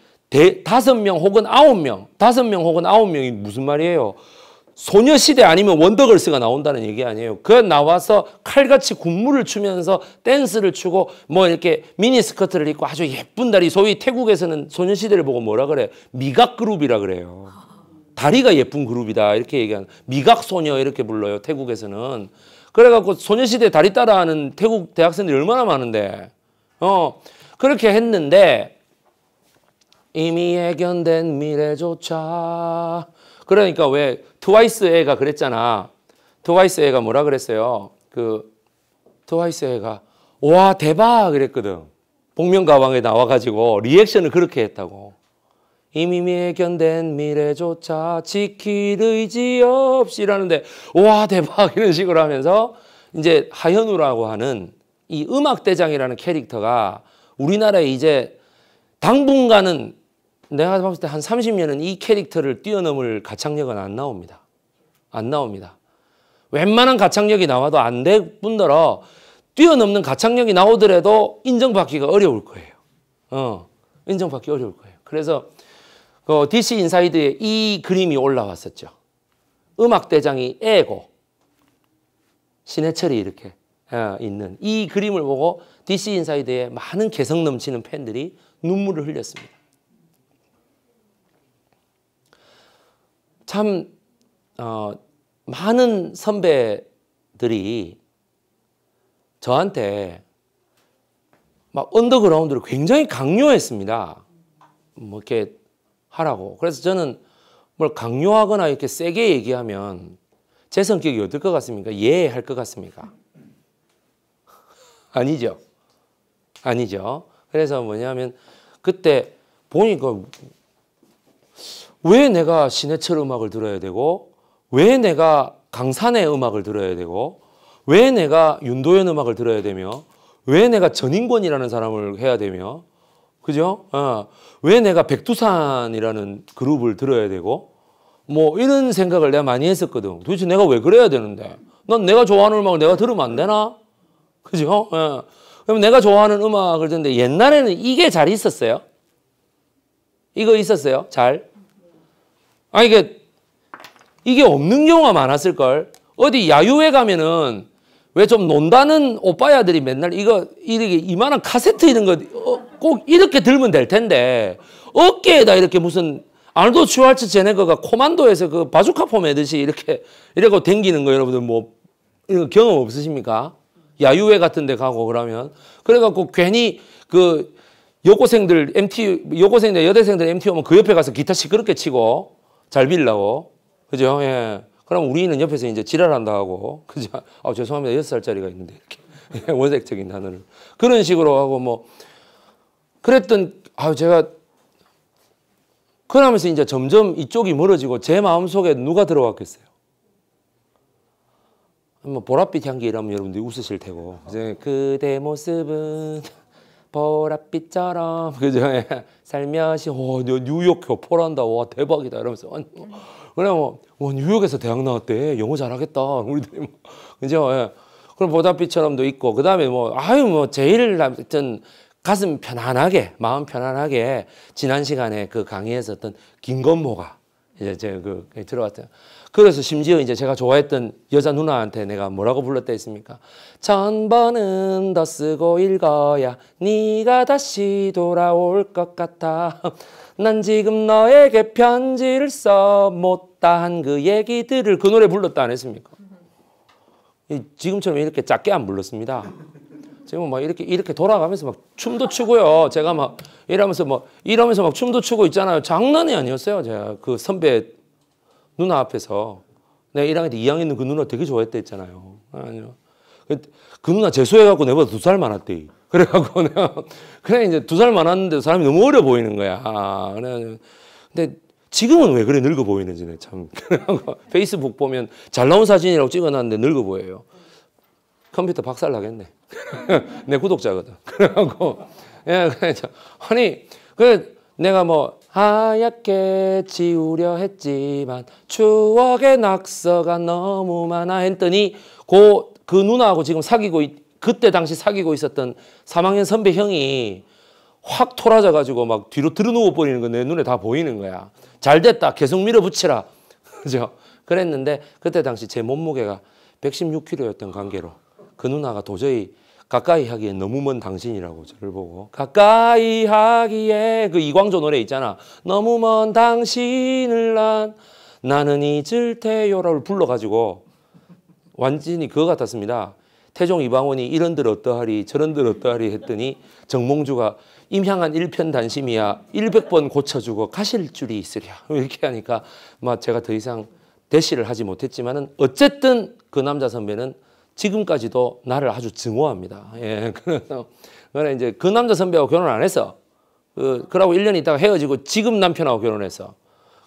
다섯 명 혹은 아홉 명, 다섯 명 혹은 아홉 명이 무슨 말이에요? 소녀시대 아니면 원더걸스가 나온다는 얘기 아니에요. 그 나와서 칼같이 군무를 추면서 댄스를 추고 뭐 이렇게 미니스커트를 입고 아주 예쁜 다리 소위 태국에서는 소녀시대를 보고 뭐라 그래 미각 그룹이라 그래요. 다리가 예쁜 그룹이다 이렇게 얘기하는 미각 소녀 이렇게 불러요 태국에서는. 그래갖고 소녀시대 다리 따라하는 태국 대학생들이 얼마나 많은데 어 그렇게 했는데 이미 예견된 미래조차 그러니까 왜 트와이스 애가 그랬잖아. 트와이스 애가 뭐라 그랬어요? 그 트와이스 애가 와 대박 그랬거든. 복면 가방에 나와가지고 리액션을 그렇게 했다고. 이미 예견된 미래조차 지킬 의지 없이라는데 와 대박 (laughs) 이런 식으로 하면서 이제 하현우라고 하는 이 음악대장이라는 캐릭터가 우리나라에 이제 당분간은 내가 봤을 때 한 30년은 이 캐릭터를 뛰어넘을 가창력은 안 나옵니다. 안 나옵니다. 웬만한 가창력이 나와도 안 될 뿐더러 뛰어넘는 가창력이 나오더라도 인정받기가 어려울 거예요. 어, 인정받기 어려울 거예요. 그래서 그 DC 인사이드에 이 그림이 올라왔었죠. 음악대장이 애고 신해철이 이렇게 어, 있는 이 그림을 보고 DC 인사이드에 많은 개성 넘치는 팬들이 눈물을 흘렸습니다. 참 어, 많은 선배들이 저한테 막 언더그라운드를 굉장히 강요했습니다. 뭐 이렇게 하라고. 그래서 저는 뭘 강요하거나 이렇게 세게 얘기하면 제 성격이 어떨 것 같습니까? 예, 할 것 같습니까? (laughs) 아니죠. 아니죠. 그래서 뭐냐면 그때 보니까 왜 내가 신해철 음악을 들어야 되고 왜 내가 강산의 음악을 들어야 되고 왜 내가 윤도현 음악을 들어야 되며 왜 내가 전인권이라는 사람을 해야 되며 그죠? 어. 왜 내가 백두산이라는 그룹을 들어야 되고 뭐 이런 생각을 내가 많이 했었거든. 도대체 내가 왜 그래야 되는데? 넌 내가 좋아하는 음악을 내가 들으면 안 되나? 그죠? 예. 그럼 내가 좋아하는 음악을 듣는데 옛날에는 이게 잘 있었어요. 이거 있었어요. 잘. 아 이게 이게 없는 경우가 많았을 걸. 어디 야유회 가면은 왜 좀 논다는 오빠야들이 맨날 이거 이렇게 이만한 카세트 이런 거꼭 어, 이렇게 들면 될 텐데 어깨에다 이렇게 무슨 알도 드 슈왈츠 제네거가 코만도에서 그 바주카 포매듯이 이렇게 이러고 댕기는 거 여러분들 뭐 이런 경험 없으십니까? 야유회 같은 데 가고 그러면 그래갖고 괜히 그 여고생들 MT 여고생들 여대생들 MT 오면 그 옆에 가서 기타 시끄럽게 치고 잘 빌라고. 그죠? 예. 그럼 우리는 옆에서 이제 지랄한다 하고, 그죠? 아, 죄송합니다. 여섯 살짜리가 있는데, 이렇게. (laughs) 예, 원색적인 단어를. 그런 식으로 하고, 뭐, 그랬던, 아, 제가, 그러면서 이제 점점 이쪽이 멀어지고, 제 마음속에 누가 들어왔겠어요? 뭐, 보랏빛 향기 이라면 여러분들이 웃으실 테고, 이제 그대 모습은 보랏빛처럼, 그죠? 예. 살며시 오 어, 뉴욕 교포란다 와 대박이다 이러면서 완 뭐. 그냥 뭐, 와 뭐, 뉴욕에서 대학 나왔대 영어 잘하겠다 (laughs) 우리들이 뭐 그죠 예. 그런 보답비처럼도 있고 그 다음에 뭐 아유 뭐 제일 하여튼 가슴 편안하게 마음 편안하게 지난 시간에 그 강의에서 어떤 김건모가 이제 제그 그 들어왔어요. 그래서 심지어 이제 제가 좋아했던 여자 누나한테 내가 뭐라고 불렀다 했습니까? 천번은 더 쓰고 읽어야 네가 다시 돌아올 것 같아. 난 지금 너에게 편지를 써 못다 한 그 얘기들을 그 노래 불렀다 안 했습니까? 지금처럼 이렇게 작게 안 불렀습니다. 지금 막 이렇게 이렇게 돌아가면서 막 춤도 추고요. 제가 막 이러면서 뭐 이러면서 막 춤도 추고 있잖아요. 장난이 아니었어요. 제가 그 선배 누나 앞에서 내가 1학년 때 2학년 있그 누나 되게 좋아했다 했잖아요. 아니요. 그, 그 누나 재수해갖고 내보다 두살 많았대. 그래갖고 (laughs) 내가 그냥 이제 두 살 많았는데 사람이 너무 어려 보이는 거야. 아, 근데 지금은 왜 그래 늙어 보이는지 참. (laughs) 페이스북 보면 잘 나온 사진이라고 찍어놨는데 늙어 보여요. 컴퓨터 박살 나겠네. (laughs) 내 구독자거든. 그래갖고 예, 그래 아니 그 내가 뭐 하얗게 지우려 했지만 추억의 낙서가 너무 많아 했더니 그, 그 누나하고 지금 사귀고 있, 그때 당시 사귀고 있었던 3학년 선배 형이 확 토라져 가지고 막 뒤로 드러누워 버리는 거 내 눈에 다 보이는 거야. 잘 됐다. 계속 밀어붙이라. (laughs) 그죠? 그랬는데 그때 당시 제 몸무게가 116kg였던 관계로 그 누나가 도저히 가까이 하기에 너무 먼 당신이라고 저를 보고 가까이 하기에 그 이광조 노래 있잖아 너무 먼 당신을 난 나는 잊을 테요라고 불러가지고 완전히 그거 같았습니다 태종 이방원이 이런들 어떠하리 저런들 어떠하리 했더니 정몽주가 임향한 일편 단심이야 100번 고쳐주고 가실 줄이 있으랴 이렇게 하니까 막 제가 더 이상 대시를 하지 못했지만은 어쨌든 그 남자 선배는 지금까지도 나를 아주 증오합니다. 예, (laughs) 그래서 그 이제 그 남자 선배하고 결혼 안 했어. 그, 그러고 1년 있다가 헤어지고 지금 남편하고 결혼해서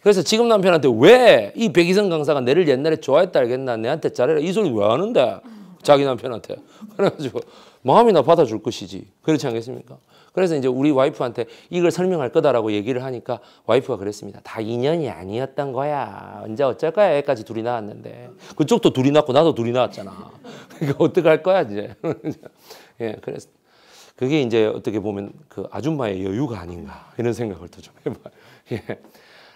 그래서 지금 남편한테 왜 이 백이성 강사가 내를 옛날에 좋아했다 알겠나 내한테 잘해라 이 소리 왜 하는데 자기 남편한테 그래가지고 마음이나 받아줄 것이지 그렇지 않겠습니까? 그래서 이제 우리 와이프한테 이걸 설명할 거다라고 얘기를 하니까 와이프가 그랬습니다. 다 인연이 아니었던 거야. 언제 어쩔 거야. 애까지 둘이 나왔는데 그쪽도 둘이 낳고 나도 둘이 나왔잖아 그러니까 (laughs) 어떡할 거야, 이제. (laughs) 예, 그래서 그게 이제 어떻게 보면 그 아줌마의 여유가 아닌가 이런 생각을 또 좀 해봐요. (laughs) 예.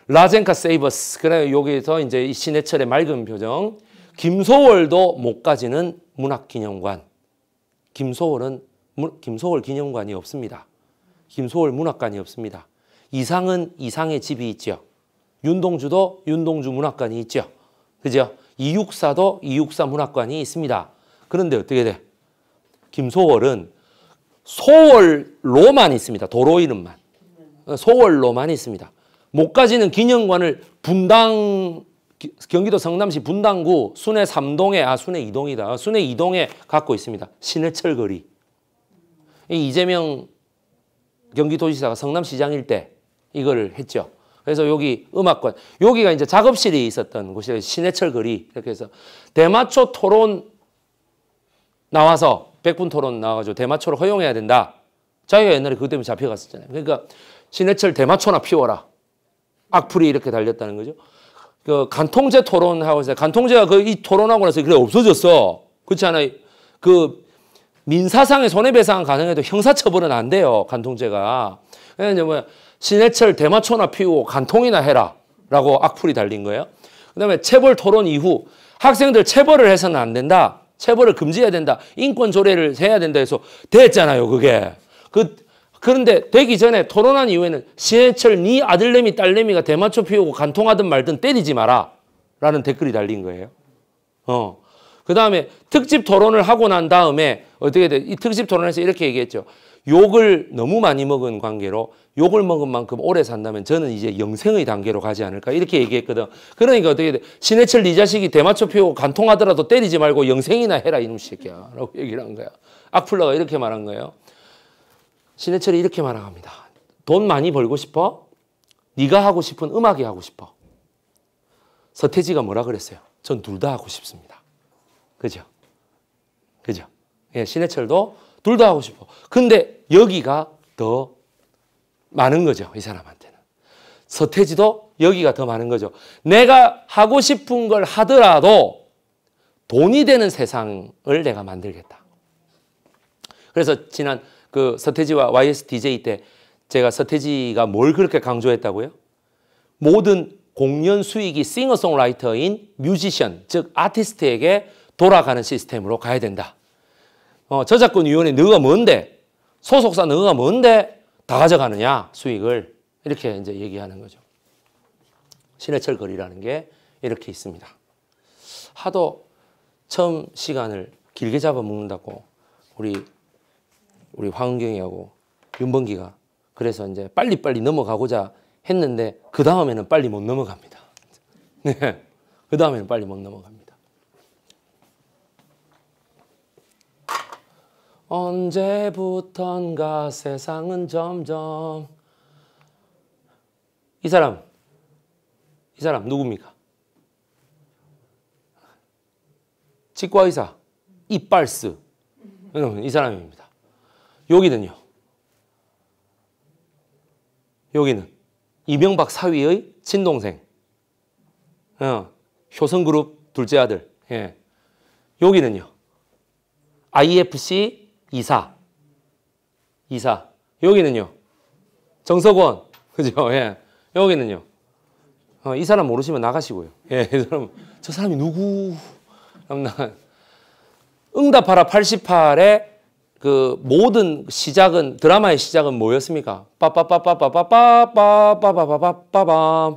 라젠카 세이버스. 그래 여기서 이제 이 신해철의 맑은 표정. 김소월도 못 가지는 문학기념관. 김소월은 김소월 기념관이 없습니다. 김소월 문학관이 없습니다. 이상은 이상의 집이 있죠. 윤동주도 윤동주 문학관이 있죠. 그죠? 이육사도 이육사 문학관이 있습니다. 그런데 어떻게 돼? 김소월은 소월로만 있습니다. 도로 이름만. 어, 소월로만 있습니다. 목까지는 기념관을 분당 경기도 성남시 분당구 순회 3동에 아 순회 2동이다. 순회 2동에 갖고 있습니다. 신해철 거리. 이재명 경기도지사가 성남시장일 때이걸 했죠. 그래서 여기 음악관, 여기가 이제 작업실이 있었던 곳이에요. 신해철 거리. 이렇게 해서 대마초 토론 나와서 백분 토론 나와가지고 대마초를 허용해야 된다. 자기가 옛날에 그것 때문에 잡혀갔었잖아요. 그러니까 신해철 대마초나 피워라. 악플이 이렇게 달렸다는 거죠. 그 간통제 토론하고 있어요. 간통제가 그 이 토론하고 나서 그래 없어졌어. 그렇지 않아요? 그 민사상의 손해배상 가능해도 형사처벌은 안 돼요. 간통죄가. 왜냐뭐 신해철 대마초나 피우고 간통이나 해라. 라고 악플이 달린 거예요. 그 다음에 체벌 토론 이후 학생들 체벌을 해서는 안 된다. 체벌을 금지해야 된다. 인권 조례를 해야 된다 해서 됐잖아요. 그게. 그, 그런데 되기 전에 토론한 이후에는 신해철 네 아들내미 딸내미가 대마초 피우고 간통하든 말든 때리지 마라. 라는 댓글이 달린 거예요. 어. 그 다음에 특집 토론을 하고 난 다음에 어떻게 돼? 이 특집 토론에서 이렇게 얘기했죠. 욕을 너무 많이 먹은 관계로 욕을 먹은 만큼 오래 산다면 저는 이제 영생의 단계로 가지 않을까 이렇게 얘기했거든. 그러니까 어떻게 돼? 신해철 네 자식이 대마초표 간통하더라도 때리지 말고 영생이나 해라 이놈 새끼야 라고 얘기를 한 거야. 악플러가 이렇게 말한 거예요. 신해철이 이렇게 말합니다. 돈 많이 벌고 싶어? 네가 하고 싶은 음악이 하고 싶어. 서태지가 뭐라 그랬어요? 전 둘 다 하고 싶습니다. 그죠? 그죠? 예, 신해철도 둘 다 하고 싶어. 근데 여기가 더 많은 거죠. 이 사람한테는. 서태지도 여기가 더 많은 거죠. 내가 하고 싶은 걸 하더라도 돈이 되는 세상을 내가 만들겠다. 그래서 지난 그 서태지와 YSDJ 때 제가 서태지가 뭘 그렇게 강조했다고요? 모든 공연 수익이 싱어송라이터인 뮤지션, 즉 아티스트에게 돌아가는 시스템으로 가야 된다. 어, 저작권위원회 너가 뭔데? 소속사 너가 뭔데? 다 가져가느냐? 수익을. 이렇게 이제 얘기하는 거죠. 신해철 거리라는 게 이렇게 있습니다. 하도 처음 시간을 길게 잡아먹는다고 우리, 우리 황은경이하고 윤범기가 그래서 이제 빨리빨리 넘어가고자 했는데 그 다음에는 빨리 못 넘어갑니다. (laughs) 네. 그 다음에는 빨리 못 넘어갑니다. 언제부턴가 세상은 점점 이 사람 이 사람 누굽니까? 치과의사 이빨스 이 사람입니다. 여기는요. 여기는 이명박 사위의 친동생 어, 효성그룹 둘째 아들 예. 여기는요. IFC 이사. 이사. 여기는요. 정석원. (laughs) 그죠? 예. 여기는요. 어, 이 사람 모르시면 나가시고요. 예, 이 사람, 저 사람이 누구? 응답하라 88의 그 모든 시작은 드라마의 시작은 뭐였습니까? 빠빠빠빠빠빠빠빠빠빠빠빠밤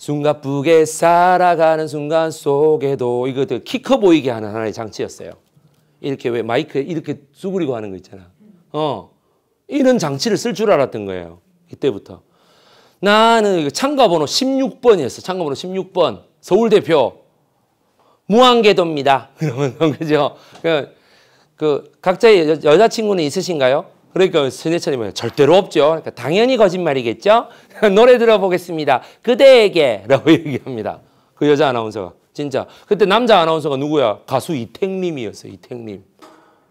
숨가쁘게 살아가는 순간 속에도 이것들 키커 보이게 하는 하나의 장치였어요. 이렇게 왜 마이크에 이렇게 쭈그리고 하는 거 있잖아. 어. 이런 장치를 쓸 줄 알았던 거예요. 이때부터. 나는 참가번호 16번이었어. 참가번호 16번. 서울대표. 무한궤도입니다. 그러면, (laughs) 그죠? 그, 그 각자의 여, 여자친구는 있으신가요? 그러니까 스네처님은 절대로 없죠. 그러니까 당연히 거짓말이겠죠. (laughs) 노래 들어보겠습니다. 그대에게라고 (laughs) 얘기합니다. 그 여자 아나운서가 진짜 그때 남자 아나운서가 누구야? 가수 이택님이었어. 이택님.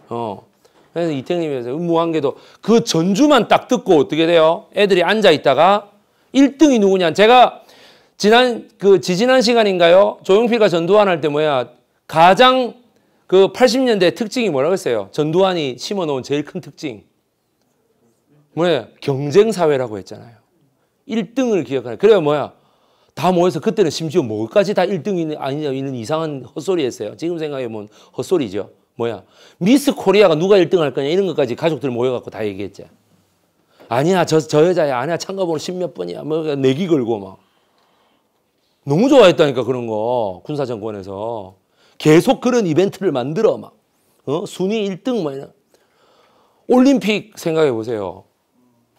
어. 그래서 이택님이어서 었 무한계도 그 전주만 딱 듣고 어떻게 돼요? 애들이 앉아 있다가 1등이 누구냐? 제가 지난 그 지지난 시간인가요? 조용필과 전두환 할 때 뭐야? 가장 그 80년대 특징이 뭐라고 했어요? 전두환이 심어놓은 제일 큰 특징. 뭐냐 경쟁 사회라고 했잖아요. 1등을 기억하는. 그래야 뭐야? 다 모여서 그때는 심지어 뭐까지 다 1등이 아니냐 있는 이상한 헛소리 했어요. 지금 생각해 보면 헛소리죠. 뭐야? 미스 코리아가 누가 1등 할 거냐 이런 것까지 가족들 모여 갖고 다 얘기했죠. 아니야. 저, 저 여자야. 아니야. 참가번호 십몇 번이야. 뭐 내기 걸고 막. 너무 좋아했다니까 그런 거. 군사 정권에서. 계속 그런 이벤트를 만들어 막. 어? 순위 1등 뭐 이런. 올림픽 생각해 보세요.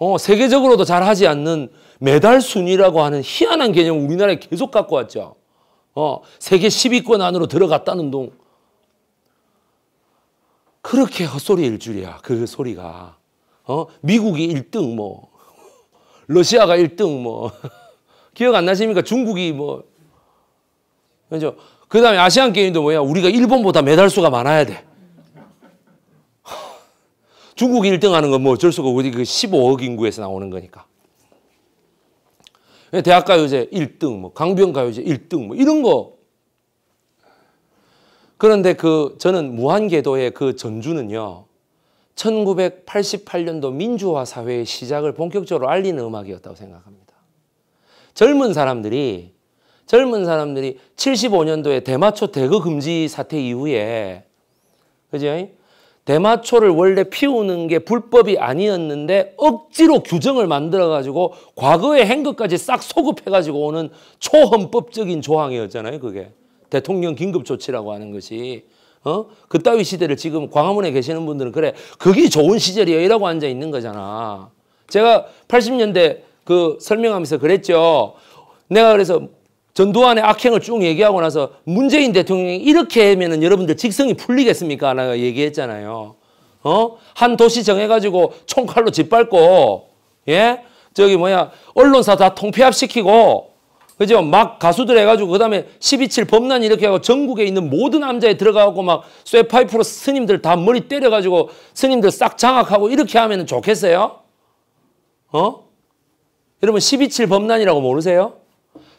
어, 세계적으로도 잘 하지 않는 메달 순위라고 하는 희한한 개념을 우리나라에 계속 갖고 왔죠. 어, 세계 10위권 안으로 들어갔다는 동. 그렇게 헛소리일 줄이야. 그 소리가. 어? 미국이 1등 뭐. (laughs) 러시아가 1등 뭐. (laughs) 기억 안 나십니까? 중국이 뭐. 그죠? 그 다음에 아시안 게임도 뭐야? 우리가 일본보다 메달 수가 많아야 돼. 중국 1등 하는 건 뭐 어쩔 수가 어디 그 15억 인구에서 나오는 거니까. 예, 대학가요제 1등, 뭐 강변가요제 1등, 뭐 이런 거. 그런데 그 저는 무한궤도의 그 전주는요, 1988년도 민주화 사회의 시작을 본격적으로 알리는 음악이었다고 생각합니다. 젊은 사람들이 젊은 사람들이 75년도에 대마초 대거 금지 사태 이후에 그죠? 대마초를 원래 피우는 게 불법이 아니었는데 억지로 규정을 만들어가지고 과거의 행것까지 싹 소급해가지고 오는 초헌법적인 조항이었잖아요. 그게 대통령 긴급조치라고 하는 것이. 어? 그 따위 시대를 지금 광화문에 계시는 분들은 그래 그게 좋은 시절이에요 이라고 앉아 있는 거잖아. 제가 80년대 그 설명하면서 그랬죠. 내가 그래서 전두환의 악행을 쭉 얘기하고 나서 문재인 대통령이 이렇게 하면은 여러분들 직성이 풀리겠습니까? 라고 얘기했잖아요. 어? 한 도시 정해가지고 총칼로 짓밟고, 예? 저기 뭐야, 언론사 다 통폐합시키고, 그죠? 막 가수들 해가지고, 그 다음에 12.7 범난 이렇게 하고 전국에 있는 모든 암자에 들어가고 막 쇠파이프로 스님들 다 머리 때려가지고 스님들 싹 장악하고 이렇게 하면 좋겠어요? 어? 여러분 12.7 범난이라고 모르세요?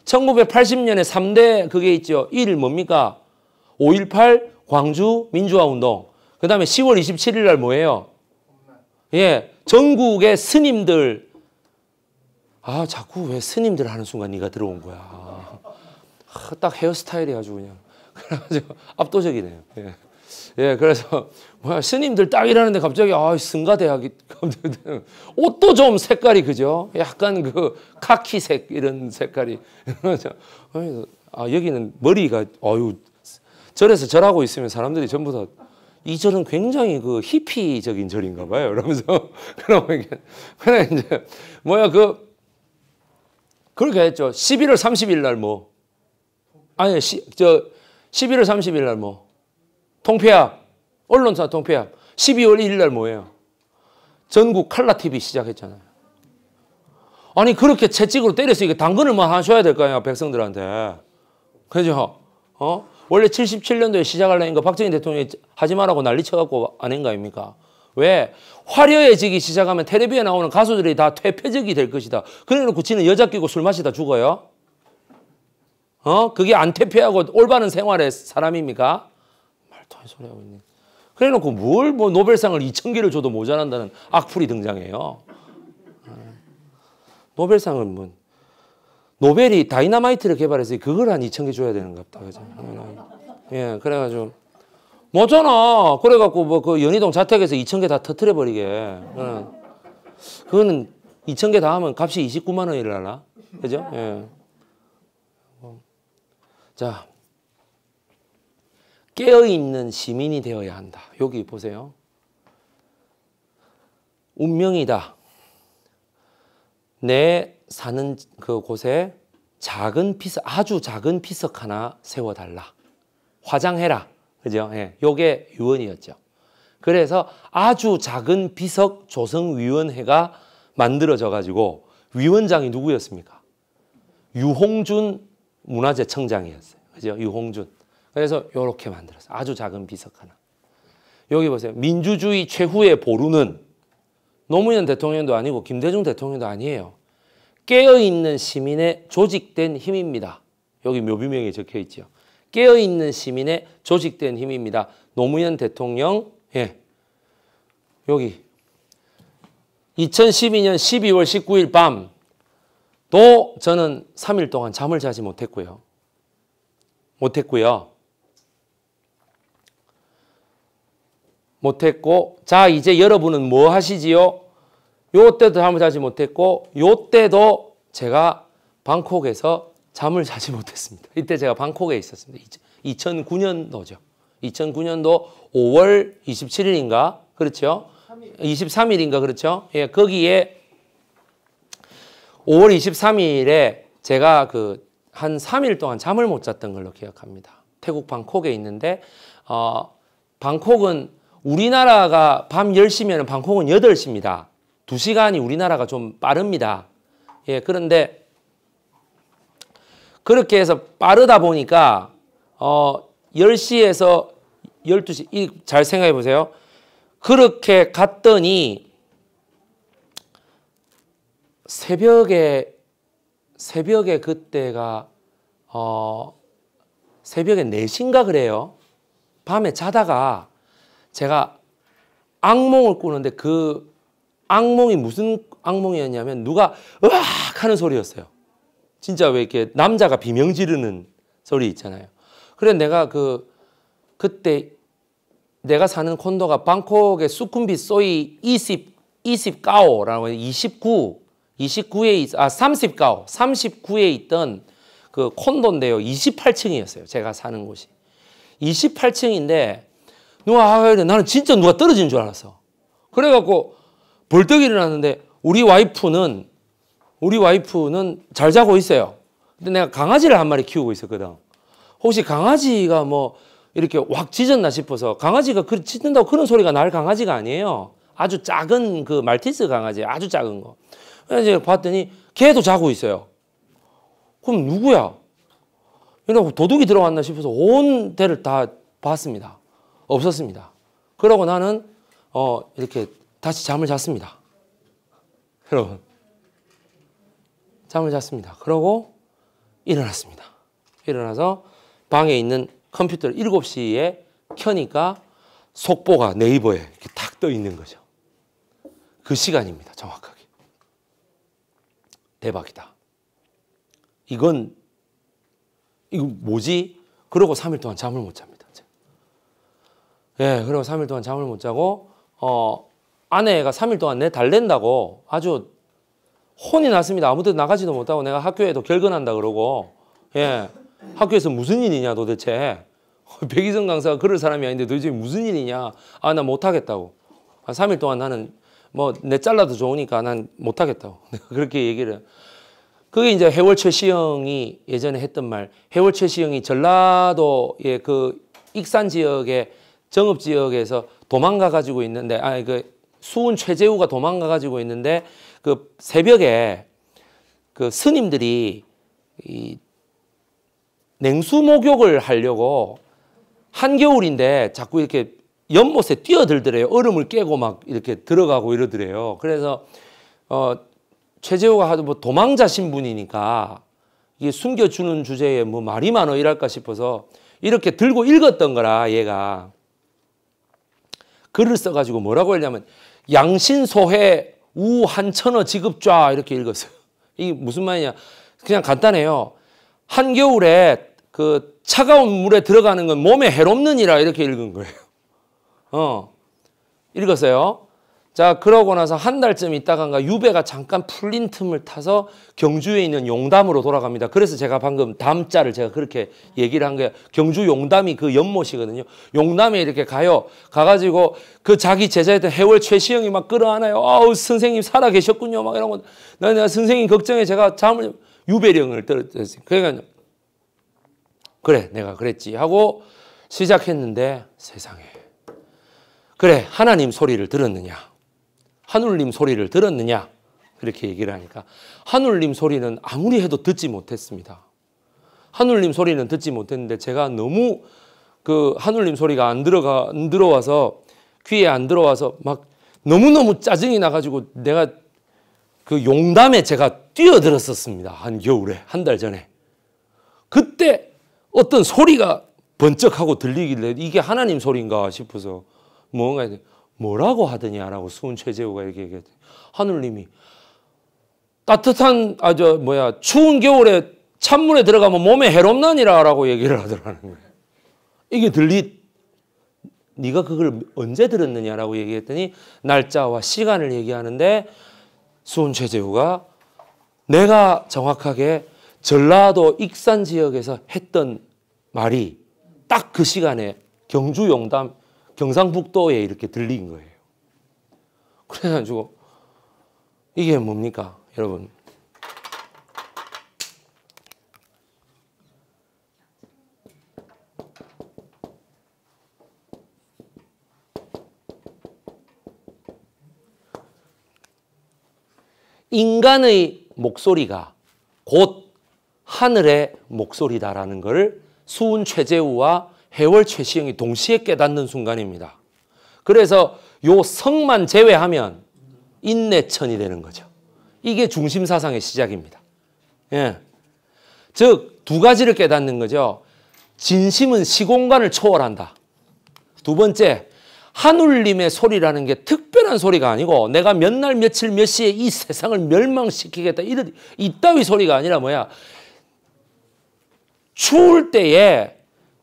1980년에 3대 그게 있죠. 1 뭡니까? 5.18 광주 민주화운동. 그 다음에 10월 27일 날 뭐예요? 예. 전국의 스님들. 아, 자꾸 왜 스님들 하는 순간 네가 들어온 거야. 아, 딱 헤어스타일이 아주 그냥. (laughs) 그래가지고 압도적이네요. 예. 예, 그래서 (laughs) 뭐야 스님들 딱 일하는데 갑자기 아 승가 대학이 (laughs) 옷도 좀 색깔이 그죠? 약간 그 카키색 이런 색깔이 (laughs) 아 여기는 머리가 어유 절에서 절하고 있으면 사람들이 전부 다 이 절은 굉장히 그 히피적인 절인가 봐요. 그러면서 그러면 이게 그냥 이제 뭐야 그 그렇게 했죠. 11월 30일 날 뭐. 아니, 시, 저 11월 30일 날 뭐. 통폐합, 언론사 통폐합. 12월 1일 날 뭐예요? 전국 칼라 TV 시작했잖아요. 아니 그렇게 채찍으로 때려서 이게 당근을 만 뭐 하셔야 될 거 아니야 백성들한테. 그죠? 어? 원래 77년도에 시작하려니까 박정희 대통령이 하지 말라고 난리 쳐갖고 아닌 거 아닙니까? 왜? 화려해지기 시작하면 텔레비에 나오는 가수들이 다 퇴폐적이 될 것이다. 그래놓고 지는 여자 끼고 술 마시다 죽어요? 어? 그게 안 퇴폐하고 올바른 생활의 사람입니까? 헛헛 소리 하고 있네. 그래 놓고 뭘 뭐 노벨상을 2,000개를 줘도 모자란다는 악플이 등장해요. 예. 노벨상은 뭐 노벨이 다이나마이트를 개발해서 그걸 한 2,000개 줘야 되는 것 같다. 그죠? 예, 그래가지고 뭐잖아. 그래갖고 뭐 그 연희동 자택에서 2,000개 다 터트려 버리게. 그거는 2,000개 다 하면 값이 29만 원이라나? 그죠? 예. 뭐. 자, 깨어있는 시민이 되어야 한다. 여기 보세요. 운명이다. 내 사는 그 곳에 작은 피석, 아주 작은 피석 하나 세워달라. 화장해라. 그죠? 예. 요게 유언이었죠. 그래서 아주 작은 피석 조성위원회가 만들어져가지고 위원장이 누구였습니까? 유홍준 문화재청장이었어요. 그죠? 유홍준. 그래서 이렇게 만들었어 아주 작은 비석 하나. 여기 보세요. 민주주의 최후의 보루는 노무현 대통령도 아니고 김대중 대통령도 아니에요. 깨어있는 시민의 조직된 힘입니다. 여기 묘비명에 적혀있죠. 깨어있는 시민의 조직된 힘입니다. 노무현 대통령 예 여기 2012년 12월 19일 밤도 저는 3일 동안 잠을 자지 못했고요. 못했고요. 못했고 자 이제 여러분은 뭐 하시지요? 요때도 잠을 자지 못했고 요때도 제가 방콕에서 잠을 자지 못했습니다. 이때 제가 방콕에 있었습니다. 2009년도죠. 2009년도 5월 27일인가 그렇죠? 23일인가 그렇죠? 예, 거기에 5월 23일에 제가 그 한 3일 동안 잠을 못 잤던 걸로 기억합니다. 태국 방콕에 있는데 어 방콕은 우리나라가 밤 10시면 방콕은 8시입니다. 2시간이 우리나라가 좀 빠릅니다. 예, 그런데 그렇게 해서 빠르다 보니까 어 10시에서 12시 잘 생각해 보세요. 그렇게 갔더니 새벽에 새벽에 그때가 어 새벽에 4시인가 그래요. 밤에 자다가 제가 악몽을 꾸는데 그 악몽이 무슨 악몽이었냐면 누가 으악 하는 소리였어요. 진짜 왜 이렇게 남자가 비명 지르는 소리 있잖아요. 그래 내가 그 그때 내가 사는 콘도가 방콕의 수쿰비 소이 20 20가오라고 29 29에 있, 아 30가오 39에 있던 그 콘도인데요. 28층이었어요. 제가 사는 곳이. 28층인데 누가 하와이를 나는 진짜 누가 떨어진 줄 알았어. 그래갖고 벌떡 일어났는데 우리 와이프는 우리 와이프는 잘 자고 있어요. 근데 내가 강아지를 한 마리 키우고 있었거든. 혹시 강아지가 뭐 이렇게 확 짖었나 싶어서 강아지가 그 짖는다고 그런 소리가 날 강아지가 아니에요. 아주 작은 그말티즈 강아지 아주 작은 거. 그래서 이제 봤더니 걔도 자고 있어요. 그럼 누구야? 이러고 도둑이 들어왔나 싶어서 온 데를 다 봤습니다. 없었습니다. 그러고 나는 어 이렇게 다시 잠을 잤습니다. (laughs) 여러분 잠을 잤습니다. 그러고 일어났습니다. 일어나서 방에 있는 컴퓨터를 7시에 켜니까 속보가 네이버에 이렇게 탁떠 있는 거죠. 그 시간입니다. 정확하게. 대박이다. 이건 이거 뭐지? 그러고 3일 동안 잠을 못 잡니다. 예, 그리고 3일 동안 잠을 못 자고 어 아내가 3일 동안 내 달랜다고 아주 혼이 났습니다. 아무도 나가지도 못하고 내가 학교에도 결근한다 그러고 예 학교에서 무슨 일이냐 도대체 (laughs) 백이성 강사가 그럴 사람이 아닌데 도대체 무슨 일이냐 아나 못하겠다고 한 아, 3일 동안 나는 뭐 내 잘라도 좋으니까 난 못하겠다고 (laughs) 내가 그렇게 얘기를 그게 이제 해월최 시영이 예전에 했던 말 해월최 시영이 전라도의 그 익산 지역에 정읍 지역에서 도망가 가지고 있는데 아 그수운 최재우가 도망가 가지고 있는데 그 새벽에 그 스님들이 이 냉수 목욕을 하려고 한겨울인데 자꾸 이렇게 연못에 뛰어들더래요. 얼음을 깨고 막 이렇게 들어가고 이러더래요. 그래서 어최재우가 하도 뭐 도망자 신분이니까 이게 숨겨주는 주제에 뭐 말이 많어 이럴까 싶어서 이렇게 들고 읽었던 거라 얘가 글을 써가지고 뭐라고 했냐면 양신소회 우 한천어 지급좌 이렇게 읽었어요. 이게 무슨 말이냐? 그냥 간단해요. 한겨울에 그 차가운 물에 들어가는 건 몸에 해롭느니라 이렇게 읽은 거예요. 어. 읽었어요. 자 그러고 나서 한 달쯤 있다간가 유배가 잠깐 풀린 틈을 타서 경주에 있는 용담으로 돌아갑니다. 그래서 제가 방금 담자를 제가 그렇게 얘기를 한 거예요. 경주 용담이 그 연못이거든요. 용담에 이렇게 가요. 가가지고 그 자기 제자였던 해월 최시영이 막 끌어안아요. 아우 선생님 살아 계셨군요. 막이런 거. 나 내가 선생님 걱정해 제가 잠을 유배령을 떨어뜨렸어요. 그러니까 그래 내가 그랬지 하고 시작했는데 세상에 그래 하나님 소리를 들었느냐 하울님 소리를 들었느냐? 그렇게 얘기를 하니까 한울림 소리는 아무리 해도 듣지 못했습니다. 한울림 소리는 듣지 못했는데 제가 너무 그 한울림 소리가 안 들어가 안 들어와서 귀에 안 들어와서 막 너무너무 짜증이 나가지고 내가 그 용담에 제가 뛰어들었었습니다. 한 겨울에 한 달 전에. 그때 어떤 소리가 번쩍하고 들리길래 이게 하나님 소리인가 싶어서 뭔가 뭐라고 하더냐라고 수은 최재우가 얘기했대. 하늘님이 따뜻한 아저 뭐야 추운 겨울에 찬물에 들어가면 몸에 해롭나니라라고 얘기를 하더라는 거예요. 이게 들리 네가 그걸 언제 들었느냐라고 얘기했더니 날짜와 시간을 얘기하는데 수은 최재우가 내가 정확하게 전라도 익산 지역에서 했던 말이 딱 그 시간에 경주 용담 경상북도에 이렇게 들린 거예요. 그래가지고 이게 뭡니까 여러분 인간의 목소리가 곧 하늘의 목소리다라는 것을 수은 최재우와 해월 최시영이 동시에 깨닫는 순간입니다. 그래서 요 성만 제외하면 인내천이 되는 거죠. 이게 중심 사상의 시작입니다. 예. 즉, 두 가지를 깨닫는 거죠. 진심은 시공간을 초월한다. 두 번째, 하울님의 소리라는 게 특별한 소리가 아니고 내가 몇 날 며칠 몇 시에 이 세상을 멸망시키겠다 이런 이따위 소리가 아니라 뭐야 추울 때에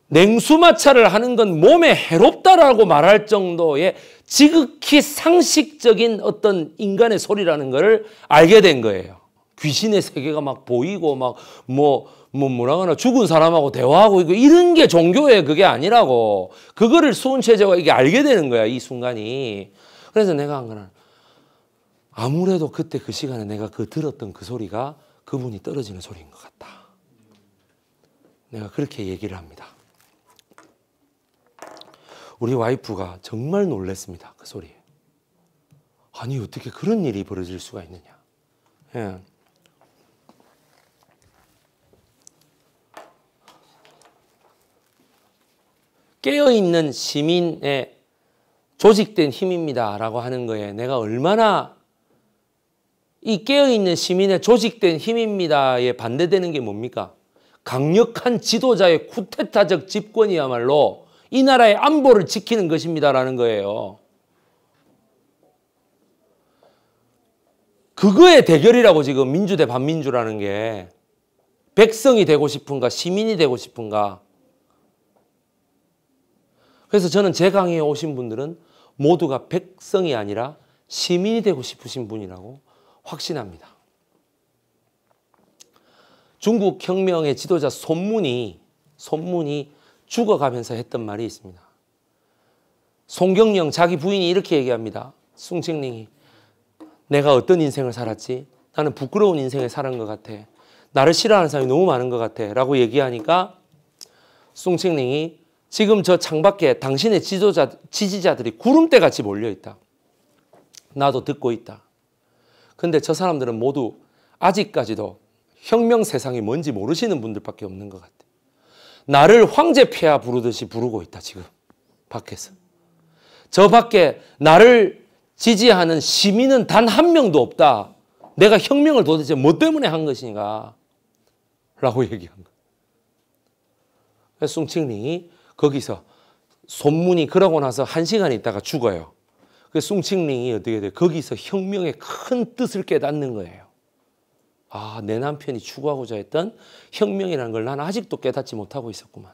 냉수마찰을 하는 건 몸에 해롭다라고 말할 정도의 지극히 상식적인 어떤 인간의 소리라는 것을 알게 된 거예요. 귀신의 세계가 막 보이고 막뭐뭐 뭐 뭐라거나 죽은 사람하고 대화하고 이거 이런 게 종교의 그게 아니라고 그거를 수은 체제가 이게 알게 되는 거야 이 순간이. 그래서 내가 한 거는 아무래도 그때 그 시간에 내가 그 들었던 그 소리가 그분이 떨어지는 소리인 것 같다. 내가 그렇게 얘기를 합니다. 우리 와이프가 정말 놀랬습니다. 그 소리에. 아니, 어떻게 그런 일이 벌어질 수가 있느냐. 예. 깨어있는 시민의 조직된 힘입니다. 라고 하는 거에 내가 얼마나 이 깨어있는 시민의 조직된 힘입니다에 반대되는 게 뭡니까? 강력한 지도자의 쿠데타적 집권이야말로 이 나라의 안보를 지키는 것입니다라는 거예요. 그거의 대결이라고 지금 민주 대 반민주라는 게 백성이 되고 싶은가 시민이 되고 싶은가 그래서 저는 제 강의에 오신 분들은 모두가 백성이 아니라 시민이 되고 싶으신 분이라고 확신합니다. 중국 혁명의 지도자 손문이 손문이 죽어가면서 했던 말이 있습니다. 송경령 자기 부인이 이렇게 얘기합니다. 송경령이 내가 어떤 인생을 살았지? 나는 부끄러운 인생을 살은 것 같아. 나를 싫어하는 사람이 너무 많은 것 같아. 라고 얘기하니까 송칭링이 지금 저 창밖에 당신의 지도자, 지지자들이 구름대같이 몰려있다. 나도 듣고 있다. 근데 저 사람들은 모두 아직까지도 혁명 세상이 뭔지 모르시는 분들밖에 없는 것 같아. 나를 황제폐하 부르듯이 부르고 있다 지금 밖에서 저 밖에 나를 지지하는 시민은 단 한 명도 없다 내가 혁명을 도대체 뭐 때문에 한 것인가 라고 얘기한 거예요 숭칭링 거기서 손문이 그러고 나서 한 시간 있다가 죽어요 그 숭칭링이 어떻게 돼 거기서 혁명의 큰 뜻을 깨닫는 거예요 아, 내 남편이 추구하고자 했던 혁명이라는 걸 나는 아직도 깨닫지 못하고 있었구만.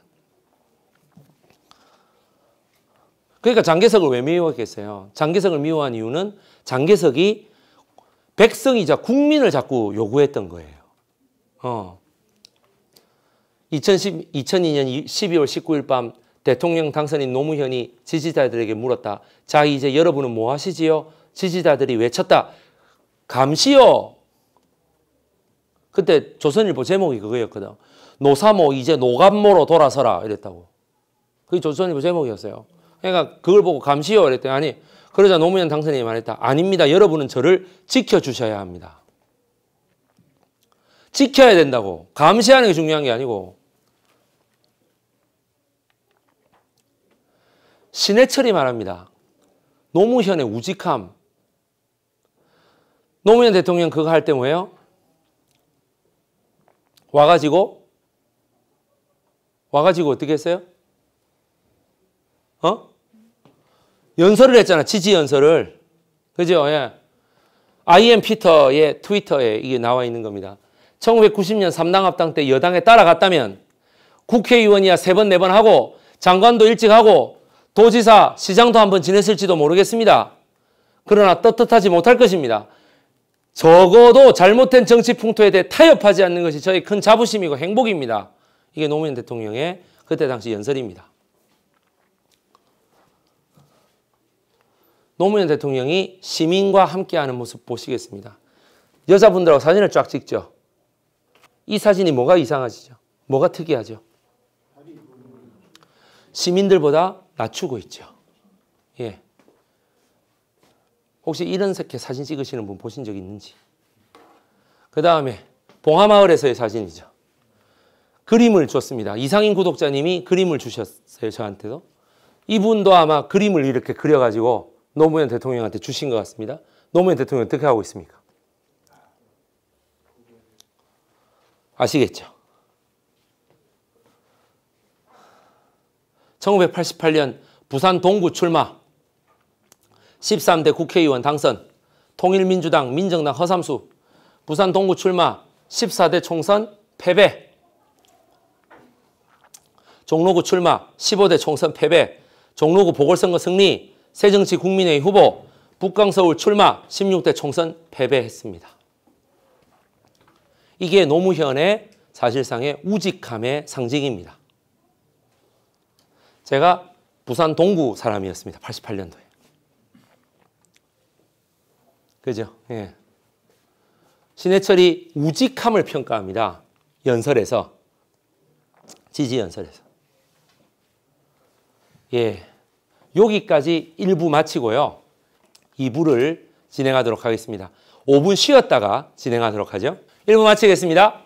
그러니까 장계석을 왜 미워했겠어요? 장계석을 미워한 이유는 장계석이 백성이자 국민을 자꾸 요구했던 거예요. 어. 2010, 2002년 12월 19일 밤 대통령 당선인 노무현이 지지자들에게 물었다. 자, 이제 여러분은 뭐 하시지요? 지지자들이 외쳤다. 감시요! 그때 조선일보 제목이 그거였거든. 노사모 이제 노감모로 돌아서라 이랬다고. 그게 조선일보 제목이었어요. 그러니까 그걸 보고 감시요 이랬더니 아니 그러자 노무현 당선인이 말했다. 아닙니다. 여러분은 저를 지켜주셔야 합니다. 지켜야 된다고. 감시하는 게 중요한 게 아니고. 신해철이 말합니다. 노무현의 우직함. 노무현 대통령 그거 할 때 뭐예요? 와가지고 와가지고 어떻게 했어요? 어? 연설을 했잖아. 지지 연설을. 그죠? 예. 아이엠 피터의 트위터에 이게 나와 있는 겁니다. 1990년 삼당 합당 때 여당에 따라갔다면 국회의원이야 세 번, 네 번 하고 장관도 일찍 하고 도지사, 시장도 한번 지냈을지도 모르겠습니다. 그러나 떳떳하지 못할 것입니다. 적어도 잘못된 정치 풍토에 대해 타협하지 않는 것이 저의 큰 자부심이고 행복입니다. 이게 노무현 대통령의 그때 당시 연설입니다. 노무현 대통령이 시민과 함께하는 모습 보시겠습니다. 여자분들하고 사진을 쫙 찍죠. 이 사진이 뭐가 이상하시죠? 뭐가 특이하죠? 시민들보다 낮추고 있죠. 혹시 이런 색의 사진 찍으시는 분 보신 적 있는지. 그 다음에 봉하마을에서의 사진이죠. 그림을 줬습니다. 이상인 구독자님이 그림을 주셨어요. 저한테도. 이분도 아마 그림을 이렇게 그려가지고 노무현 대통령한테 주신 것 같습니다. 노무현 대통령 어떻게 하고 있습니까? 아시겠죠? 1988년 부산 동구 출마 13대 국회의원 당선, 통일민주당 민정당 허삼수, 부산 동구 출마 14대 총선 패배, 종로구 출마 15대 총선 패배, 종로구 보궐선거 승리, 새정치 국민회의 후보, 북강서울 출마 16대 총선 패배했습니다. 이게 노무현의 사실상의 우직함의 상징입니다. 제가 부산 동구 사람이었습니다. 88년도에. 그죠? 예. 신해철이 우직함을 평가합니다. 연설에서. 지지 연설에서. 예. 여기까지 1부 마치고요. 2부를 진행하도록 하겠습니다. 5분 쉬었다가 진행하도록 하죠. 1부 마치겠습니다.